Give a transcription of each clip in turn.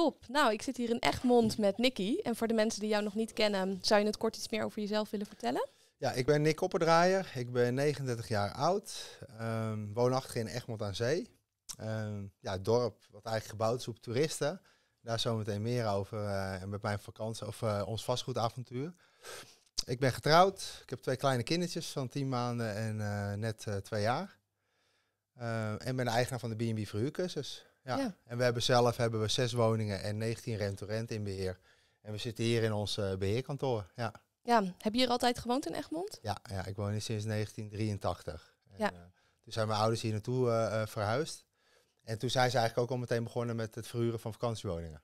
Top. Nou, ik zit hier in Egmond met Nicky. En voor de mensen die jou nog niet kennen, zou je het kort iets meer over jezelf willen vertellen? Ja, ik ben Nick Opperdraaier. Ik ben 39 jaar oud. Um, woonachtig in Egmond aan Zee. Ehm, ja, het dorp wat eigenlijk gebouwd is op toeristen. Daar zometeen meer over. Eh, en met mijn vakantie of eh, ons vastgoedavontuur. Ik ben getrouwd. Ik heb twee kleine kindertjes van 10 maanden en eh, net twee jaar. Ehm, en ben de eigenaar van de B&B Verhuurcursus. Ja. En we hebben zelf hebben we zes woningen en 19 rent-to-rent in beheer. En we zitten hier in ons eh, beheerkantoor. Ja. ja, heb je hier altijd gewoond in Egmond? Ja, ja ik woon hier sinds 1983. En, ja. Eh, toen zijn mijn ouders hier naartoe eh, verhuisd. En toen zijn ze eigenlijk ook al meteen begonnen met het verhuren van vakantiewoningen.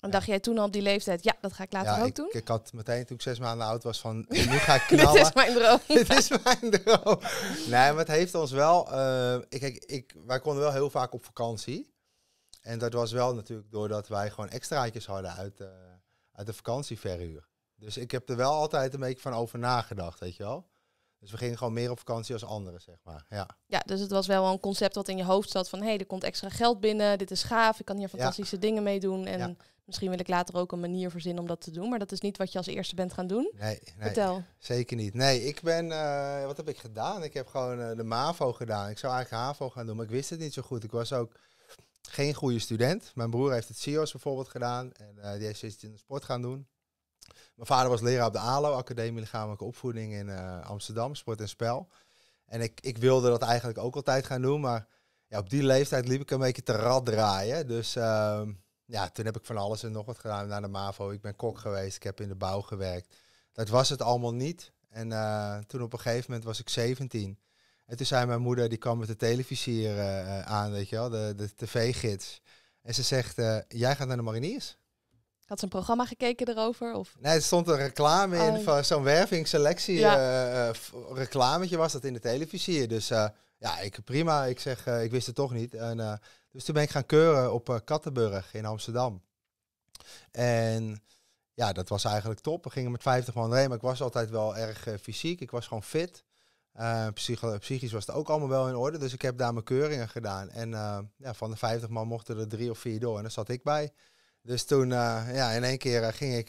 En dacht jij toen al op die leeftijd, ja, dat ga ik later ook ik, doen? Ik had meteen toen ik zes maanden oud was van, nu ga ik knallen. Dit is mijn droom. Dit is mijn droom. Nee, maar het heeft ons wel, ik, ik, wij konden wel heel vaak op vakantie. En dat was wel natuurlijk doordat wij gewoon extraatjes hadden uit, uh, uit de vakantieverhuur. Dus ik heb er wel altijd een beetje van over nagedacht, weet je wel. Dus we gingen gewoon meer op vakantie als anderen, zeg maar. Ja, ja dus het was wel een concept wat in je hoofd zat van... hé, hey, er komt extra geld binnen, dit is gaaf, ik kan hier fantastische dingen mee doen... en misschien wil ik later ook een manier verzinnen om dat te doen... maar dat is niet wat je als eerste bent gaan doen. Nee, nee Vertel. zeker niet. Nee, ik ben... Eh, wat heb ik gedaan? Ik heb gewoon eh, de MAVO gedaan. Ik zou eigenlijk HAVO gaan doen, maar ik wist het niet zo goed. Ik was ook geen goede student. Mijn broer heeft het CEO's bijvoorbeeld gedaan. En eh, die is iets in de sport gaan doen. Mijn vader was leraar op de ALO, Academie Lichamelijke Opvoeding in eh, Amsterdam, Sport en Spel. En ik, ik wilde dat eigenlijk ook altijd gaan doen, maar ja, op die leeftijd liep ik een beetje te rad draaien. Dus ehm, ja, toen heb ik van alles en nog wat gedaan naar de MAVO. Ik ben kok geweest, ik heb in de bouw gewerkt. Dat was het allemaal niet. En eh, toen op een gegeven moment was ik 17. En toen zei mijn moeder, die kwam met de televisier eh, aan, weet je wel, de, de tv-gids. En ze zegt, eh, jij gaat naar de mariniers. Had ze een programma gekeken erover? Of? Nee, er stond een reclame in oh. van zo'n wervingsselectie. Ja. Uh, reclametje was dat in de televisie. Dus ja, ik, prima. Ik zeg, ik wist het toch niet. En, dus toen ben ik gaan keuren op Kattenburg in Amsterdam. En ja, dat was eigenlijk top. We gingen met 50 man heen, maar ik was altijd wel erg fysiek. Ik was gewoon fit. Eh, psychisch was het ook allemaal wel in orde. Dus ik heb daar mijn keuringen gedaan. En eh, ja, van de 50 man mochten er drie of vier door. En daar zat ik bij. Dus toen, eh, ja, in één keer ging ik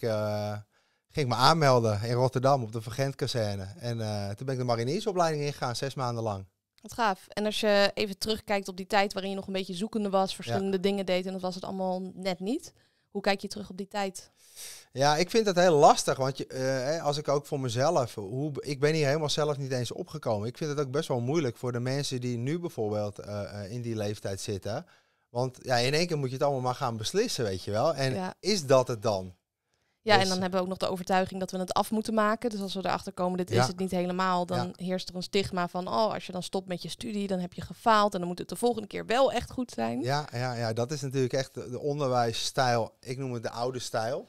ging ik me aanmelden in Rotterdam op de Vergentkazerne. En toen ben ik de mariniersopleiding ingegaan, zes maanden lang. Wat gaaf. En als je even terugkijkt op die tijd waarin je nog een beetje zoekende was, verschillende dingen deed en dat was het allemaal net niet. Hoe kijk je terug op die tijd? Ja, ik vind dat heel lastig. Want je, eh, als ik ook voor mezelf, hoe, ik ben hier helemaal zelf niet eens opgekomen. Ik vind het ook best wel moeilijk voor de mensen die nu bijvoorbeeld eh, eh, in die leeftijd zitten. Want ja, in één keer moet je het allemaal maar gaan beslissen, weet je wel. En is dat het dan? Ja, en dus- dan hebben we ook nog de overtuiging dat we het af moeten maken. Dus als we erachter komen, dit is het niet helemaal, dan heerst er een stigma van, oh, als je dan stopt met je studie, dan heb je gefaald en dan moet het de volgende keer wel echt goed zijn. Ja, ja, ja dat is natuurlijk echt de onderwijsstijl, ik noem het de oude stijl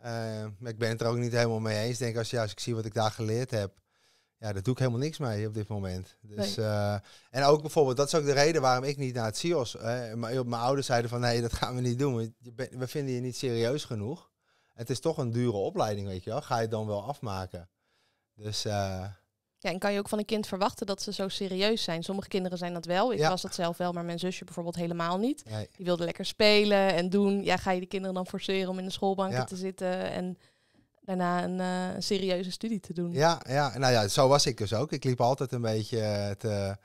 maar eh, ik ben het er ook niet helemaal mee eens. denk als, als ik zie wat ik daar geleerd heb, ja, daar doe ik helemaal niks mee op dit moment. Dus, eh, en ook bijvoorbeeld, dat is ook de reden waarom ik niet naar het CIOS. Hè. Eh, mijn, ouders zeiden van nee, dat gaan we niet doen. je we vinden je niet serieus genoeg. Het is toch een dure opleiding, weet je wel. Ga je het dan wel afmaken. Dus ja, en kan je ook van een kind verwachten dat ze zo serieus zijn? Sommige kinderen zijn dat wel. Ik was dat zelf wel, maar mijn zusje bijvoorbeeld helemaal niet. Die wilde lekker spelen en doen. Ja, ga je de kinderen dan forceren om in de schoolbanken te zitten en daarna eh, een, serieuze studie te doen? Ja, ja, nou ja, zo was ik dus ook. Ik liep altijd een beetje eh, te,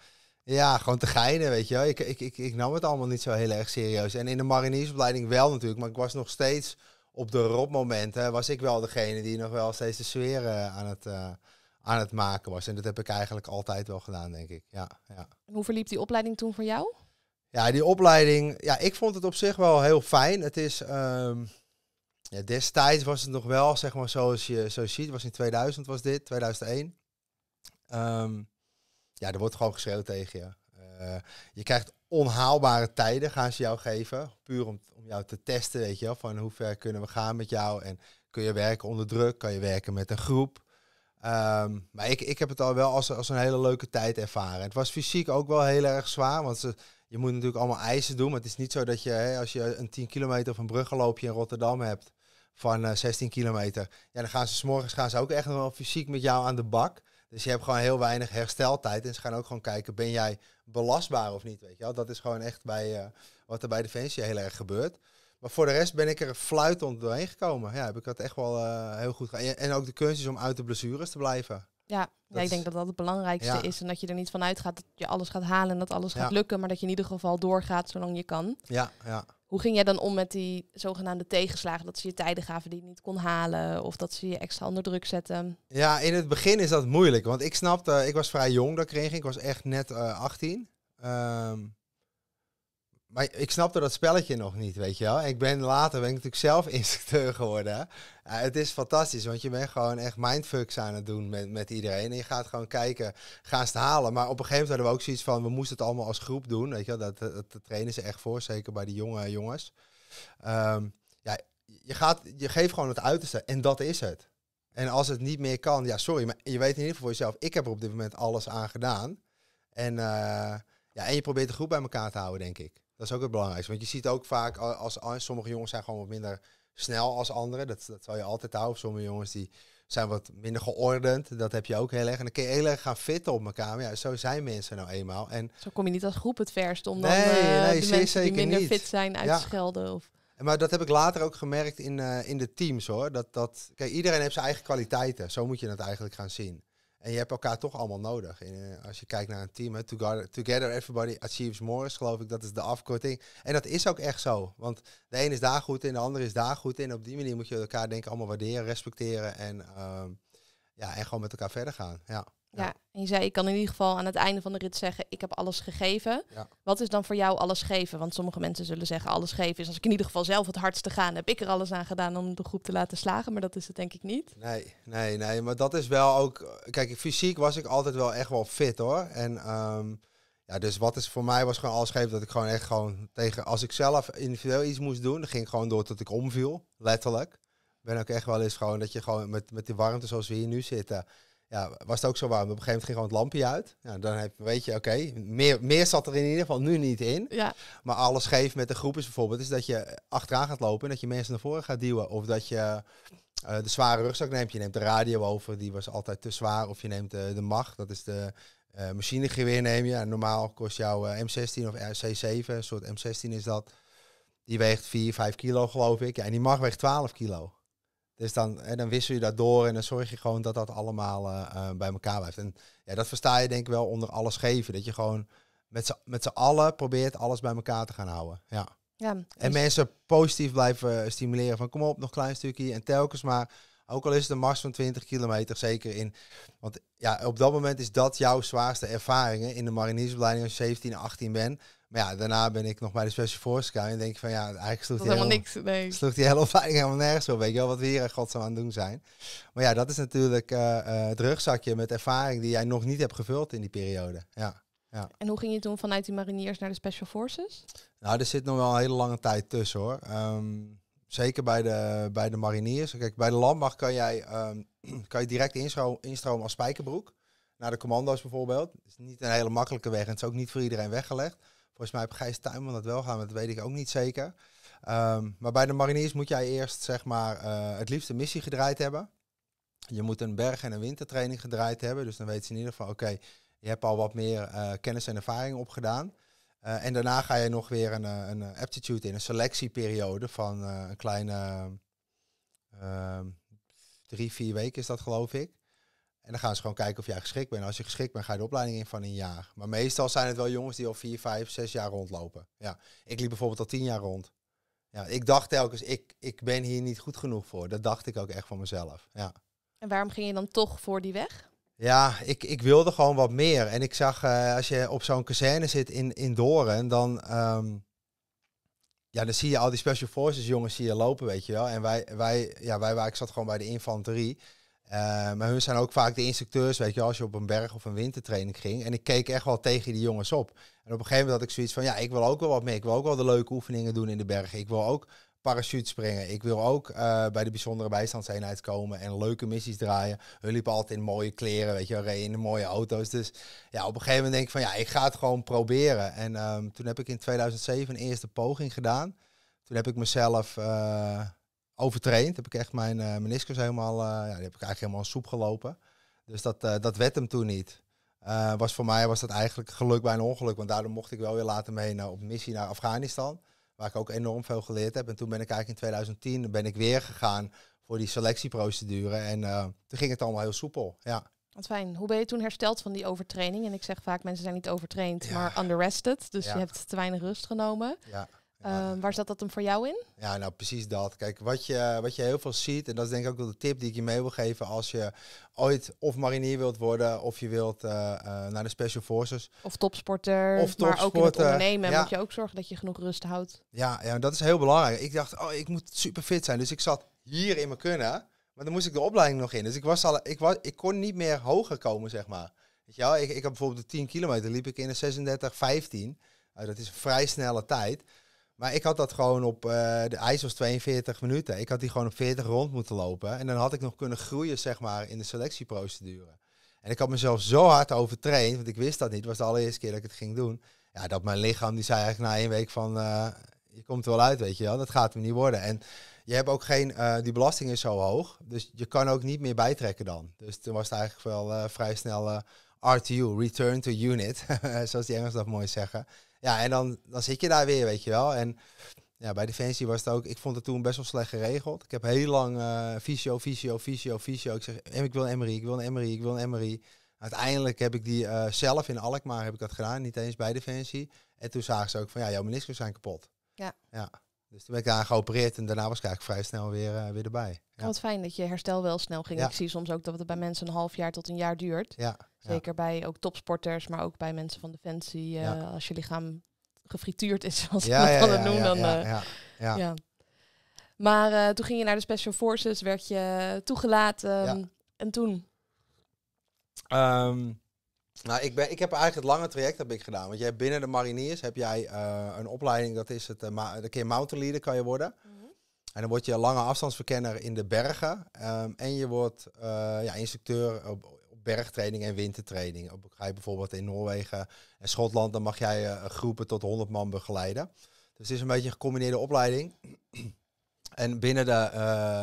ja, gewoon te geinen, weet je wel. Ik, ik, ik, nam het allemaal niet zo heel erg serieus. En in de mariniersopleiding wel natuurlijk, maar ik was nog steeds op de robmomenten, was ik wel degene die nog wel steeds de sfeer eh, aan het aan het maken was. En dat heb ik eigenlijk altijd wel gedaan, denk ik. Ja, ja. En hoe verliep die opleiding toen voor jou? Ja, die opleiding, ja, ik vond het op zich wel heel fijn. Het is, ehm, ja, destijds was het nog wel, zeg maar, zoals je, zo ziet, was in 2000 was dit, 2001. Ehm, ja, er wordt gewoon geschreeuwd tegen je. Eh, je krijgt onhaalbare tijden, gaan ze jou geven, puur om, om jou te testen, weet je wel, van hoe ver kunnen we gaan met jou en kun je werken onder druk, kan je werken met een groep. Ehm, maar ik, ik heb het al wel als, als een hele leuke tijd ervaren. Het was fysiek ook wel heel erg zwaar, want je moet natuurlijk allemaal eisen doen. Maar het is niet zo dat je, hè, als je een 10 kilometer of een bruggenloopje in Rotterdam hebt van uh, eh, 16 kilometer, ja, dan gaan ze s morgens gaan ze ook echt nog wel fysiek met jou aan de bak. Dus je hebt gewoon heel weinig hersteltijd. En ze gaan ook gewoon kijken, ben jij belastbaar of niet? Weet je wel? Dat is gewoon echt bij, eh, wat er bij Defensie heel erg gebeurt. Maar voor de rest ben ik er fluitend doorheen gekomen. Ja, heb ik dat echt wel eh, heel goed gedaan. En ook de kunst om uit de blessures te blijven. Ja, ja ik denk dat dat het belangrijkste is. En dat je er niet vanuit gaat dat je alles gaat halen en dat alles gaat lukken. Maar dat je in ieder geval doorgaat zolang je kan. Ja, ja. Hoe ging jij dan om met die zogenaamde tegenslagen? Dat ze je tijden gaven die je niet kon halen of dat ze je extra onder druk zetten? Ja, in het begin is dat moeilijk. Want ik snapte, ik was vrij jong dat ik ging. Ik was echt net 18. Eh, um, maar ik snapte dat spelletje nog niet, weet je wel. Ik ben later ben ik natuurlijk zelf instructeur geworden. Eh, het is fantastisch, want je bent gewoon echt mindfucks aan het doen met, met iedereen. En je gaat gewoon kijken, gaan ze het halen. Maar op een gegeven moment hadden we ook zoiets van, we moesten het allemaal als groep doen. Weet je wel? Dat, dat, trainen ze echt voor, zeker bij die jonge jongens. Ehm, ja, je, gaat, je geeft gewoon het uiterste en dat is het. En als het niet meer kan, ja sorry, maar je weet in ieder geval voor jezelf, ik heb er op dit moment alles aan gedaan. En, eh, ja, en je probeert de groep bij elkaar te houden, denk ik. Dat is ook het belangrijkste. Want je ziet ook vaak, als, als sommige jongens zijn gewoon wat minder snel als anderen. Dat, dat zal je altijd houden. Sommige jongens die zijn wat minder geordend. Dat heb je ook heel erg. En dan kun je heel erg gaan fitten op elkaar. ja, zo zijn mensen nou eenmaal. En zo kom je niet als groep het verst om dan nee, eh, nee, de mensen die minder fit zijn uit ja. schelden. Of... Maar dat heb ik later ook gemerkt in, eh, in de teams hoor. Dat, dat, kijk, iedereen heeft zijn eigen kwaliteiten. Zo moet je het eigenlijk gaan zien. En je hebt elkaar toch allemaal nodig. En, eh, als je kijkt naar een team, together, together everybody achieves more, is, geloof ik, dat is de afkorting. En dat is ook echt zo. Want de een is daar goed in, de ander is daar goed in. Op die manier moet je elkaar denk ik allemaal waarderen, respecteren en, ehm, ja, en gewoon met elkaar verder gaan. Ja. Ja. en je zei, ik kan in ieder geval aan het einde van de rit zeggen, ik heb alles gegeven. Wat is dan voor jou alles geven? Want sommige mensen zullen zeggen, alles geven is als ik in ieder geval zelf het hardste ga, heb ik er alles aan gedaan om de groep te laten slagen. Maar dat is het denk ik niet. Nee, nee, nee. Maar dat is wel ook, kijk, fysiek was ik altijd wel echt wel fit hoor. En ehm, ja, dus wat is voor mij was gewoon alles geven dat ik gewoon echt gewoon tegen, als ik zelf individueel iets moest doen, dan ging ik gewoon door tot ik omviel, letterlijk ben ook echt wel eens gewoon dat je gewoon met, met die warmte zoals we hier nu zitten, ja, was het ook zo warm. Op een gegeven moment ging gewoon het lampje uit. Ja, dan heb, weet je, oké, meer, meer zat er in ieder geval nu niet in. Ja. Maar alles geeft met de groep is bijvoorbeeld, is dat je achteraan gaat lopen en dat je mensen naar voren gaat duwen. Of dat je eh, de zware rugzak neemt. Je neemt de radio over, die was altijd te zwaar. Of je neemt de MAG, dat is de uh, machinegeweer neem je. normaal kost jouw eh, M16 of C7, een soort M16 is dat. Die weegt 4, 5 kilo geloof ik. Ja, en die MAG weegt 12 kilo. Dus dan, en dan wissel je dat door en dan zorg je gewoon dat dat allemaal eh, eh, bij elkaar blijft. En ja, dat versta je denk ik wel onder alles geven. Dat je gewoon met z'n allen probeert alles bij elkaar te gaan houden. Ja. Ja, en dus mensen positief blijven stimuleren van kom op, nog een klein stukje. En telkens maar ook al is het een mars van 20 kilometer, zeker in. Want ja, op dat moment is dat jouw zwaarste ervaringen in de mariniersopleiding als je 17, 18 bent. Maar ja, daarna ben ik nog bij de Special Forces gaan en denk ik van ja, eigenlijk sloeg die, helemaal, niks, nee. sloeg die hele opleiding helemaal nergens op. Weet je wel, wat we hier in godsnaam aan het doen zijn. Maar ja, dat is natuurlijk eh, eh, het rugzakje met ervaring die jij nog niet hebt gevuld in die periode. Ja. Ja. En hoe ging je toen vanuit die mariniers naar de Special Forces? Nou, er zit nog wel een hele lange tijd tussen hoor. Ehm, zeker bij de, bij de mariniers. Kijk, bij de landmacht kan, jij, ehm, kan je direct instro instromen als spijkerbroek. Naar de commando's bijvoorbeeld. Dat is niet een hele makkelijke weg en het is ook niet voor iedereen weggelegd. Volgens mij heb Gijs Tuinman dat wel gaan, dat weet ik ook niet zeker. Ehm, maar bij de mariniers moet jij eerst zeg maar, eh, het liefst een missie gedraaid hebben. Je moet een berg- en een wintertraining gedraaid hebben. Dus dan weten ze in ieder geval, oké, je hebt al wat meer eh, kennis en ervaring opgedaan. Eh, en daarna ga je nog weer een, eh, een eh, aptitude in, een selectieperiode van een kleine drie, vier weken is dat geloof ik. En dan gaan ze gewoon kijken of jij geschikt bent. Als je geschikt bent, ga je de opleiding in van een jaar. Maar meestal zijn het wel jongens die al vier, vijf, zes jaar rondlopen. Ja, ik liep bijvoorbeeld al tien jaar rond. Ja, ik dacht telkens, ik, ik ben hier niet goed genoeg voor. Dat dacht ik ook echt van mezelf. Ja. En waarom ging je dan toch voor die weg? Ja, ik, ik wilde gewoon wat meer. En ik zag, eh, als je op zo'n kazerne zit in, in Doren, dan, ehm, ja, dan zie je al die Special Forces jongens hier lopen, weet je wel. En wij, wij, ja, wij, waren ik zat gewoon bij de infanterie. Eh, maar hun zijn ook vaak de instructeurs, weet je wel, als je op een berg of een wintertraining ging. En ik keek echt wel tegen die jongens op. En op een gegeven moment had ik zoiets van, ja, ik wil ook wel wat meer. Ik wil ook wel de leuke oefeningen doen in de bergen. Ik wil ook springen. Ik wil ook eh, bij de bijzondere bijstandseenheid komen en leuke missies draaien. Hun liepen altijd in mooie kleren, weet je, in de mooie auto's. Dus ja, op een gegeven moment denk ik van ja, ik ga het gewoon proberen. En ehm, toen heb ik in 2007 een eerste poging gedaan. Toen heb ik mezelf uh, overtraind. Heb ik echt mijn uh, eh, meniscus helemaal, ja, die heb ik eigenlijk helemaal soep gelopen. Dus dat, dat werd hem toen niet. was voor mij was dat eigenlijk geluk bij een ongeluk, want daardoor mocht ik wel weer later mee naar, op missie naar Afghanistan waar ik ook enorm veel geleerd heb. En toen ben ik eigenlijk in 2010 ben ik weer gegaan voor die selectieprocedure. En eh, toen ging het allemaal heel soepel. Ja. Wat fijn. Hoe ben je toen hersteld van die overtraining? En ik zeg vaak, mensen zijn niet overtraind, ja. maar underrested. Dus je hebt te weinig rust genomen. Ja. Ehm, waar zat dat hem voor jou in? Ja, nou precies dat. Kijk, wat je, wat je heel veel ziet, en dat is denk ik ook wel de tip die ik je mee wil geven als je ooit of marinier wilt worden, of je wilt eh, eh, naar de Special Forces. Of topsporter, of topsporter. maar ook in het ondernemen moet je ook zorgen dat je genoeg rust houdt. Ja, ja, dat is heel belangrijk. Ik dacht, oh, ik moet super fit zijn, dus ik zat hier in mijn kunnen, maar dan moest ik de opleiding nog in. Dus ik, was al, ik, was, ik kon niet meer hoger komen, zeg maar. Weet je wel? Ik, ik bijvoorbeeld de 10 kilometer, liep ik in de 36, 15. Eh, dat is een vrij snelle tijd. Maar ik had dat gewoon op, eh, de ijs was 42 minuten. Ik had die gewoon op 40 rond moeten lopen. En dan had ik nog kunnen groeien, zeg maar, in de selectieprocedure. En ik had mezelf zo hard overtraind, want ik wist dat niet. Het was de allereerste keer dat ik het ging doen. Ja, dat mijn lichaam, die zei eigenlijk na één week van, eh, je komt er wel uit, weet je wel. Dat gaat hem niet worden. En je hebt ook geen, eh, die belasting is zo hoog. Dus je kan ook niet meer bijtrekken dan. Dus toen was het eigenlijk wel vrij snel RTU, Return to Unit, zoals die Engels dat mooi zeggen. Ja, en dan, dan zit je daar weer, weet je wel. En ja, bij Defensie was het ook, ik vond het toen best wel slecht geregeld. Ik heb heel lang uh, visio, visio, visio, visio. Ik zeg, ik wil een ik wil een ik wil een MRI. Uiteindelijk heb ik die eh, zelf in Alkmaar heb ik dat gedaan, niet eens bij Defensie. En toen zagen ze ook van, ja, jouw meniscus zijn kapot. Ja. ja. Dus toen ben ik daar geopereerd en daarna was ik eigenlijk vrij snel weer, eh, weer erbij. Ja. Wat fijn dat je herstel wel snel ging. Ik zie soms ook dat het bij mensen een half jaar tot een jaar duurt. Ja. Zeker bij ook topsporters, maar ook bij mensen van Defensie. Uh, als je lichaam gefrituurd is, zoals ja, we dat ja, noemen, dan... Uh, ja, Maar toen ging je naar de Special Forces, werd je toegelaten. Ehm, en toen? Ehm, nou, ik, ben, ik heb eigenlijk het lange traject heb ik gedaan. Want jij binnen de mariniers heb jij eh, een opleiding, dat is het, uh, eh, de keer mountain leader kan je worden. Mhm. En dan word je lange afstandsverkenner in de bergen. Ehm, en je wordt eh, ja, instructeur op, bergtraining en wintertraining. Op, ga je bijvoorbeeld in Noorwegen en Schotland, dan mag jij groepen tot 100 man begeleiden. Dus het is een beetje een gecombineerde opleiding. en binnen de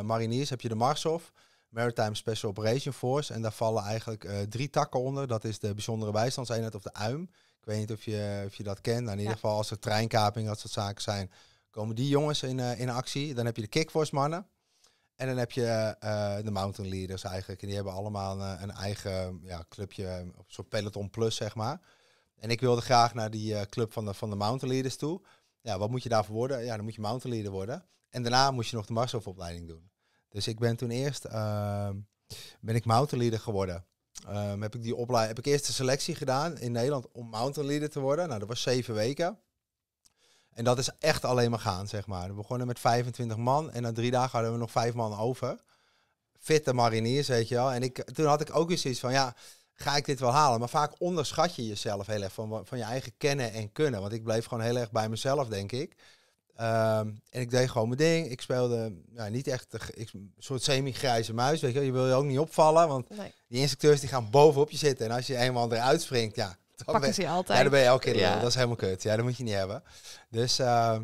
mariniers heb je de Marshof. Maritime Special Operation Force. En daar vallen eigenlijk eh, drie takken onder. Dat is de bijzondere bijstandseenheid of de UIM. Ik weet niet of je, of je dat kent. Nou, in ieder geval als er treinkaping, dat soort zaken zijn, komen die jongens in, eh, in actie. Dan heb je de kickforce mannen. En dan heb je eh, de mountain leaders eigenlijk. En die hebben allemaal een, een eigen ja, clubje, een soort peloton plus, zeg maar. En ik wilde graag naar die club van de, van de mountain leaders toe. Ja, wat moet je daarvoor worden? Ja, dan moet je mountain leader worden. En daarna moet je nog de marshallopleiding doen. Dus ik ben toen eerst uh, ben ik mountain leader geworden. Ehm, heb ik die opleiding, heb ik eerst de selectie gedaan in Nederland om mountain leader te worden. Nou, dat was zeven weken. En dat is echt alleen maar gaan, zeg maar. We begonnen met 25 man en na drie dagen hadden we nog vijf man over. Fitte mariniers, weet je wel. En ik, toen had ik ook eens iets van, ja, ga ik dit wel halen? Maar vaak onderschat je jezelf heel erg van, van je eigen kennen en kunnen. Want ik bleef gewoon heel erg bij mezelf, denk ik. Ehm, en ik deed gewoon mijn ding. Ik speelde nou, niet echt een, soort semi-grijze muis. Weet je, je wil je ook niet opvallen, want die instructeurs die gaan bovenop je zitten. En als je eenmaal eruit springt, ja, dan Pakken ben, ze je altijd. Ja, dan ben je elke keer ja. Dat is helemaal kut. Ja, dat moet je niet hebben. Dus ehm,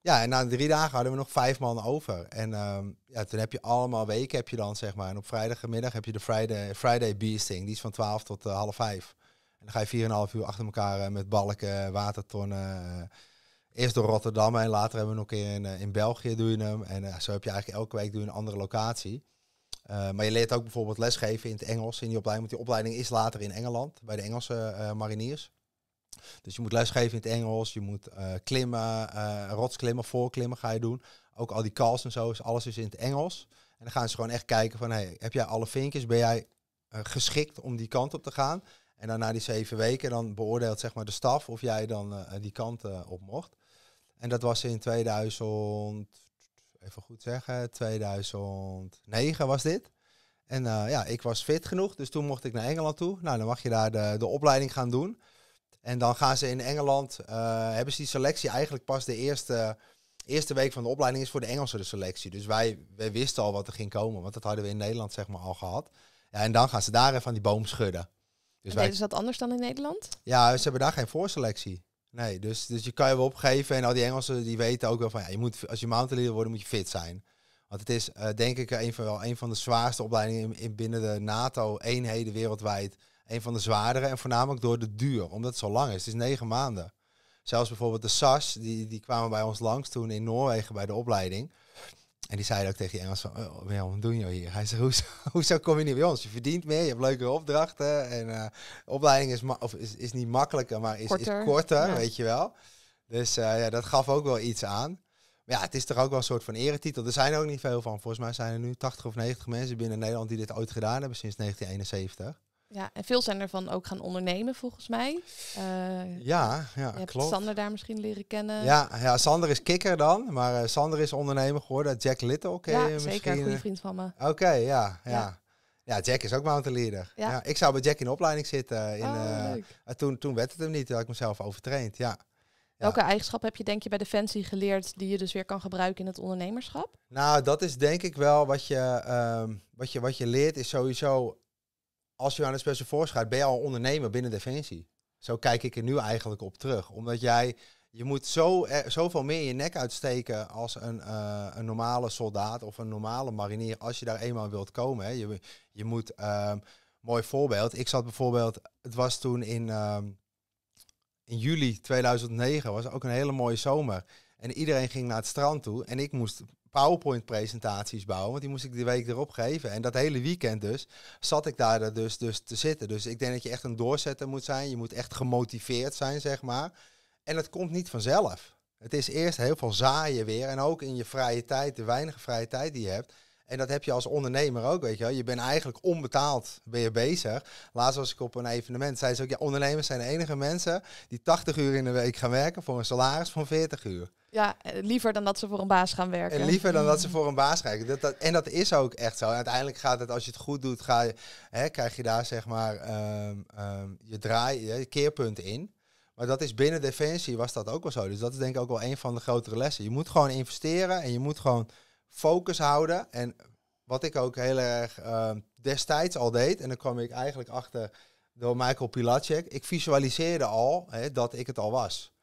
ja, en na drie dagen hadden we nog vijf man over. En ehm, ja, toen heb je allemaal weken, heb je dan zeg maar. En op vrijdagmiddag heb je de Friday, Friday Beasting. Die is van 12 tot eh, half vijf. En dan ga je 4,5 uur achter elkaar eh, met balken, watertonnen eh, eerst door Rotterdam en later hebben we nog een keer in, eh, in België doe je hem. En eh, zo heb je eigenlijk elke week doe je een andere locatie. Eh, maar je leert ook bijvoorbeeld lesgeven in het Engels in je opleiding. Want die opleiding is later in Engeland bij de Engelse mariniers. Dus je moet lesgeven in het Engels, je moet uh, klimmen, rotsklimmen, voorklimmen ga je doen. Ook al die calls en zo, is alles is in het Engels. En dan gaan ze gewoon echt kijken van, hey, heb jij alle vinkjes? Ben jij geschikt om die kant op te gaan? En dan na die zeven weken, dan beoordeelt zeg maar de staf of jij dan die kant op mocht. En dat was in 2000, even goed zeggen, 2009 was dit. En eh, ja, ik was fit genoeg, dus toen mocht ik naar Engeland toe. Nou, dan mag je daar de, de opleiding gaan doen. En dan gaan ze in Engeland, eh, hebben ze die selectie eigenlijk pas de eerste, eerste week van de opleiding is voor de Engelse de selectie. Dus wij, wij wisten al wat er ging komen, want dat hadden we in Nederland zeg maar al gehad. Ja, en dan gaan ze daar even aan die boom schudden. Dus en wij... ze dat anders dan in Nederland? Ja, ze hebben daar geen voorselectie. Nee, dus, dus je kan je wel opgeven. En al die Engelsen die weten ook wel van ja, je moet, als je leader wordt, moet je fit zijn. Want het is eh, denk ik een van, wel een van de zwaarste opleidingen in, binnen de NATO-eenheden wereldwijd. Een van de zwaardere en voornamelijk door de duur, omdat het zo lang is. Het is negen maanden. Zelfs bijvoorbeeld de SAS, die, die kwamen bij ons langs toen in Noorwegen bij de opleiding. En die zei ook tegen die Engels van, oh, wat doen je hier? Hij zei, hoezo, hoezo kom je niet bij ons? Je verdient meer, je hebt leukere opdrachten. En eh, opleiding is, of is, is niet makkelijker, maar is korter, is korter weet je wel. Dus eh, ja, dat gaf ook wel iets aan. Maar ja, het is toch ook wel een soort van eretitel. Er zijn er ook niet veel van. Volgens mij zijn er nu 80 of 90 mensen binnen Nederland die dit ooit gedaan hebben sinds 1971. Ja, en veel zijn ervan ook gaan ondernemen volgens mij. Eh, ja, ja je hebt klopt. Sander daar misschien leren kennen. Ja, ja Sander is kikker dan, maar eh, Sander is ondernemer geworden. Jack Little oké. ja, zeker, een goede eh? vriend van me. Oké, ja, ja, ja. Jack is ook mountain Ja. ik zou bij Jack in opleiding zitten. In, oh, toen, toen werd het hem niet, toen had ik mezelf overtraind. Ja. Welke eigenschap heb je denk je bij Defensie geleerd die je dus weer kan gebruiken in het ondernemerschap? Nou, dat is denk ik wel wat je, ehm, wat je, wat je leert is sowieso als je aan de Special Force gaat, ben je al ondernemer binnen Defensie. Zo kijk ik er nu eigenlijk op terug. Omdat jij, je moet zo, er, zoveel meer je nek uitsteken als een, eh, een normale soldaat of een normale marinier. Als je daar eenmaal wilt komen. Hè. Je, je moet, ehm, mooi voorbeeld. Ik zat bijvoorbeeld, het was toen in, ehm, in juli 2009, was ook een hele mooie zomer. En iedereen ging naar het strand toe en ik moest PowerPoint-presentaties bouwen. Want die moest ik de week erop geven. En dat hele weekend dus zat ik daar dus, dus, dus te zitten. Dus ik denk dat je echt een doorzetter moet zijn. Je moet echt gemotiveerd zijn, zeg maar. En dat komt niet vanzelf. Het is eerst heel veel zaaien weer. En ook in je vrije tijd, de weinige vrije tijd die je hebt en dat heb je als ondernemer ook, weet je wel. Je bent eigenlijk onbetaald, ben je bezig. Laatst was ik op een evenement, zei ze ook, ja, ondernemers zijn de enige mensen die 80 uur in de week gaan werken voor een salaris van 40 uur. Ja, eh, liever dan dat ze voor een baas gaan werken. En liever dan dat ze mm. voor een baas gaan dat, en dat is ook echt zo. uiteindelijk gaat het, als je het goed doet, ga je, hè, krijg je daar zeg maar ehm, ehm, je draai, je keerpunt in. Maar dat is binnen Defensie was dat ook wel zo. Dus dat is denk ik ook wel een van de grotere lessen. Je moet gewoon investeren en je moet gewoon focus houden. En wat ik ook heel erg ehm, destijds al deed, en dan kwam ik eigenlijk achter door Michael Pilacek, ik visualiseerde al hè, dat ik het al was.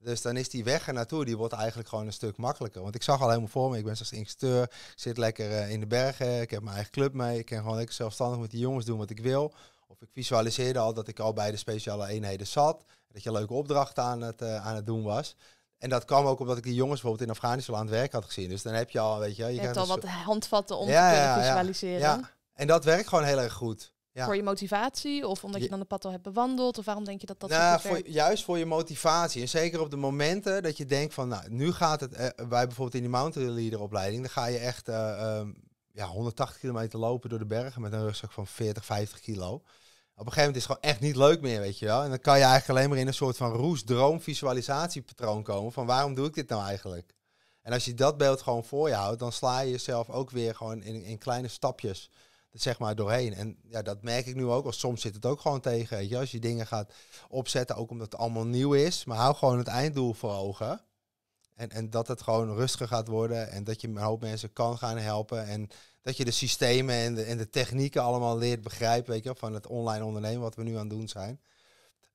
Dus dan is die weg ernaartoe, die wordt eigenlijk gewoon een stuk makkelijker. Want ik zag al helemaal voor me, ik ben zelfs instructeur, ik zit lekker eh, in de bergen, ik heb mijn eigen club mee, ik kan gewoon lekker zelfstandig met die jongens doen wat ik wil. Of ik visualiseerde al dat ik al bij de speciale eenheden zat, dat je leuke opdrachten aan het, eh, aan het doen was. En dat kwam ook omdat ik die jongens bijvoorbeeld in Afghanistan aan het werk had gezien. Dus dan heb je al, weet je... Je, hebt al wat handvatten om te kunnen visualiseren. Ja. En dat werkt gewoon heel erg goed. Voor je motivatie? Of omdat je dan de pad al hebt bewandeld? Of waarom denk je dat dat Ja, nou, voor, Juist voor je motivatie. En zeker op de momenten dat je denkt van... Nou, nu gaat het... Eh, wij bijvoorbeeld in die mountain leader opleiding... Dan ga je echt eh, ehm, ja, 180 kilometer lopen door de bergen... met een rugzak van 40, 50 kilo op een gegeven moment is het gewoon echt niet leuk meer, weet je wel. En dan kan je eigenlijk alleen maar in een soort van roes patroon komen van waarom doe ik dit nou eigenlijk? En als je dat beeld gewoon voor je houdt, dan sla je jezelf ook weer gewoon in, in kleine stapjes zeg maar doorheen. En ja, dat merk ik nu ook, want soms zit het ook gewoon tegen, weet je, als je dingen gaat opzetten, ook omdat het allemaal nieuw is, maar hou gewoon het einddoel voor ogen. En, en dat het gewoon rustiger gaat worden en dat je een hoop mensen kan gaan helpen en dat je de systemen en de, en de technieken allemaal leert begrijpen, weet je, van het online ondernemen wat we nu aan het doen zijn.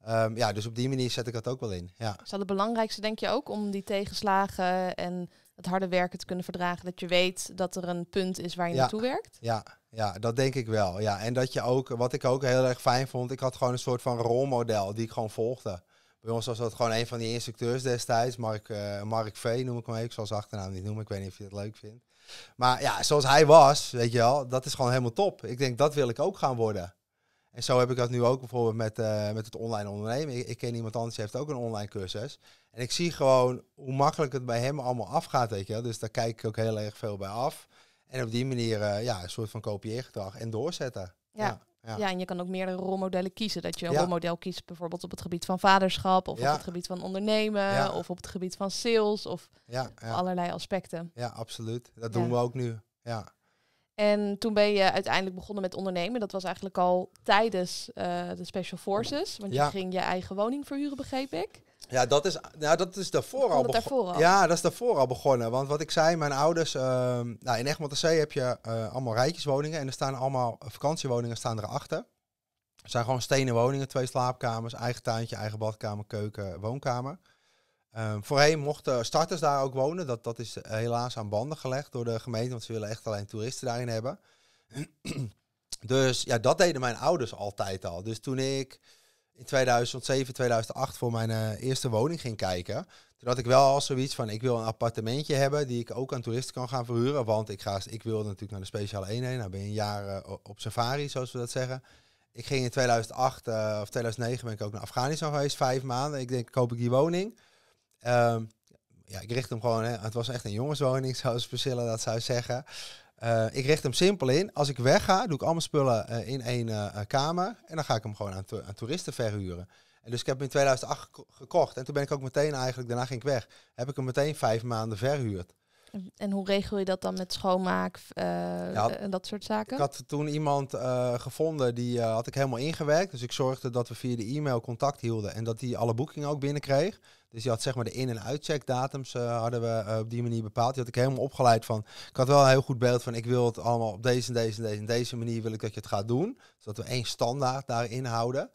Ehm, ja, dus op die manier zet ik dat ook wel in. Ja. Is dat het belangrijkste, denk je ook, om die tegenslagen en het harde werken te kunnen verdragen? Dat je weet dat er een punt is waar je naartoe werkt? Ja, ja, dat denk ik wel. Ja. En dat je ook, wat ik ook heel erg fijn vond, ik had gewoon een soort van rolmodel die ik gewoon volgde. Bij ons was dat gewoon een van die instructeurs destijds, Mark, eh, Mark V noem ik hem even, ik zal zijn achternaam niet noemen, ik weet niet of je dat leuk vindt. Maar ja, zoals hij was, weet je wel, dat is gewoon helemaal top. Ik denk, dat wil ik ook gaan worden. En zo heb ik dat nu ook bijvoorbeeld met, eh, met het online ondernemen. Ik, ken iemand anders, die heeft ook een online cursus. En ik zie gewoon hoe makkelijk het bij hem allemaal afgaat, weet je wel. Dus daar kijk ik ook heel erg veel bij af. En op die manier, eh, ja, een soort van kopieergedrag en doorzetten. ja. Ja. en je kan ook meerdere rolmodellen kiezen. Dat je een rolmodel kiest bijvoorbeeld op het gebied van vaderschap, of op het gebied van ondernemen, of op het gebied van sales, of allerlei aspecten. Ja, absoluut. Dat doen we ook nu. Ja. En toen ben je uiteindelijk begonnen met ondernemen. Dat was eigenlijk al tijdens eh, de Special Forces, want je ging je eigen woning verhuren, begreep ik. Ja, dat is, nou, dat is daarvoor, al, begonnen. Ja, dat is daarvoor al begonnen. Want wat ik zei, mijn ouders... Ehm, nou, in Egmond Zee heb je eh, allemaal rijtjeswoningen. En er staan allemaal vakantiewoningen staan erachter. Het zijn gewoon stenen woningen. Twee slaapkamers, eigen tuintje, eigen badkamer, keuken, woonkamer. Ehm, voorheen mochten starters daar ook wonen. Dat, dat is helaas aan banden gelegd door de gemeente. Want ze willen echt alleen toeristen daarin hebben. dus ja, dat deden mijn ouders altijd al. Dus toen ik in 2007, 2008 voor mijn eh, eerste woning ging kijken. Toen had ik wel al zoiets van, ik wil een appartementje hebben die ik ook aan toeristen kan gaan verhuren. Want ik, ga, ik wilde natuurlijk naar de speciale 1. Nou ben je een jaar eh, op safari, zoals we dat zeggen. Ik ging in 2008 eh, of 2009 ben ik ook naar Afghanistan geweest, vijf maanden. Ik denk, koop ik die woning? Ehm, ja, ik richt hem gewoon, hè. het was echt een jongenswoning, zoals Priscilla dat zou zeggen. Eh, ik richt hem simpel in. Als ik wegga, doe ik al mijn spullen eh, in één eh, kamer. En dan ga ik hem gewoon aan, aan, toeristen verhuren. En dus ik heb hem in 2008 gekocht. En toen ben ik ook meteen eigenlijk, daarna ging ik weg. Heb ik hem meteen vijf maanden verhuurd. En hoe regel je dat dan met schoonmaak en dat soort zaken? Ik had toen iemand gevonden, die had ik helemaal ingewerkt. Dus ik zorgde dat we via de e-mail contact hielden. En dat die alle boekingen ook binnenkreeg. Dus je had zeg maar de in- en uitcheckdatums uh, hadden we eh, op die manier bepaald. Die had ik helemaal opgeleid van. Ik had wel een heel goed beeld van ik wil het allemaal op deze en deze en deze en deze manier wil ik dat je het gaat doen. Zodat dus we één standaard daarin houden.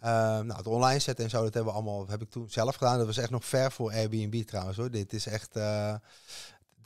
Ehm, nou, het online zetten en zo, dat hebben we allemaal, heb ik toen zelf gedaan. Dat was echt nog ver voor Airbnb trouwens hoor. Dit is echt, eh,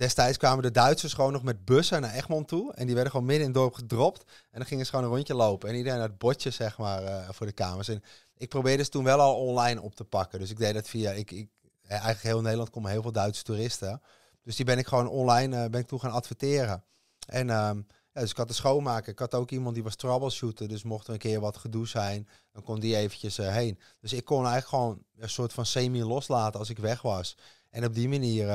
Destijds kwamen de Duitsers gewoon nog met bussen naar Egmond toe. En die werden gewoon midden in het dorp gedropt. En dan gingen ze gewoon een rondje lopen. En iedereen had botjes, zeg maar, eh, voor de kamers. En ik probeerde ze toen wel al online op te pakken. Dus ik deed dat via... Ik, ik, eh, eigenlijk heel Nederland komen heel veel Duitse toeristen. Dus die ben ik gewoon online uh, ben ik toe gaan adverteren. En ehm, dus ik had de schoonmaken Ik had ook iemand die was troubleshooter. Dus mocht er een keer wat gedoe zijn, dan kon die eventjes heen. Dus ik kon eigenlijk gewoon een soort van semi loslaten als ik weg was. En op die manier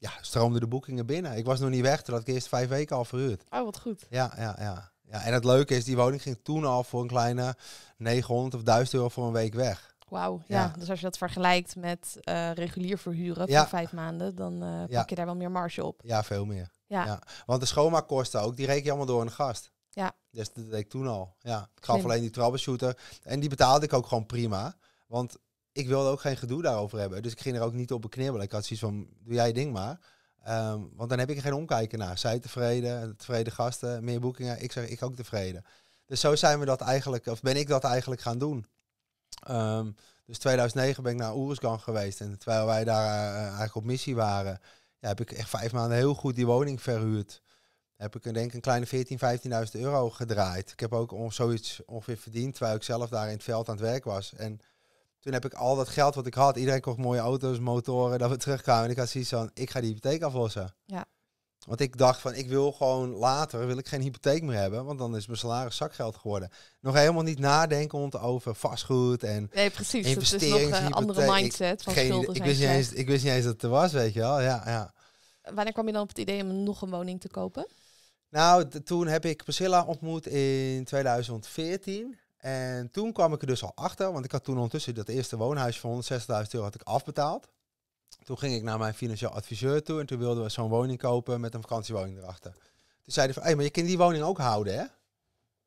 ja, stroomden de boekingen binnen. Ik was nog niet weg, toen had ik eerst vijf weken al verhuurd. Oh, wat goed. Ja, ja, ja. ja en het leuke is, die woning ging toen al voor een kleine 900 of 1000 euro voor een week weg. Wauw, ja. Dus als je dat vergelijkt met eh, regulier verhuren ja. voor vijf maanden, dan uh, pak je daar wel meer marge op. Ja, veel meer. Ja. Want de schoonmaakkosten ook, die reken je allemaal door een gast. Ja. Dus dat deed ik toen al. Ja. Ik gaf alleen die troubleshooter. En die betaalde ik ook gewoon prima. Want ik wilde ook geen gedoe daarover hebben. Dus ik ging er ook niet op beknibbelen. Ik had zoiets van, doe jij ding maar. Ehm, want dan heb ik er geen omkijken naar. Zij tevreden, tevreden gasten, meer boekingen. Ik zeg, ik ook tevreden. Dus zo zijn we dat eigenlijk, of ben ik dat eigenlijk gaan doen. Um, dus 2009 ben ik naar Oeriskan geweest. En terwijl wij daar eh, eigenlijk op missie waren, ja, heb ik echt vijf maanden heel goed die woning verhuurd. Heb ik eh, denk een kleine 14.000, 15.000 euro gedraaid. Ik heb ook on, zoiets ongeveer verdiend, terwijl ik zelf daar in het veld aan het werk was. En toen heb ik al dat geld wat ik had, iedereen kocht mooie auto's, motoren, dat we terugkwamen. En ik had zoiets van, ik ga die hypotheek aflossen. Ja. Want ik dacht van, ik wil gewoon later, wil ik geen hypotheek meer hebben, want dan is mijn salaris zakgeld geworden. Nog helemaal niet nadenken over vastgoed en Nee, precies. Investerings, dat is nog een eh, andere mindset van schulden ik wist, niet eens, ik wist niet eens dat het er was, weet je wel. Ja, ja. Wanneer kwam je dan op het idee om nog een woning te kopen? Nou, toen heb ik Priscilla ontmoet in 2014. En toen kwam ik er dus al achter, want ik had toen ondertussen dat eerste woonhuis van 160.000 euro had ik afbetaald. Toen ging ik naar mijn financieel adviseur toe en toen wilden we zo'n woning kopen met een vakantiewoning erachter. Toen zei hij van, hé, hey, maar je kunt die woning ook houden, hè?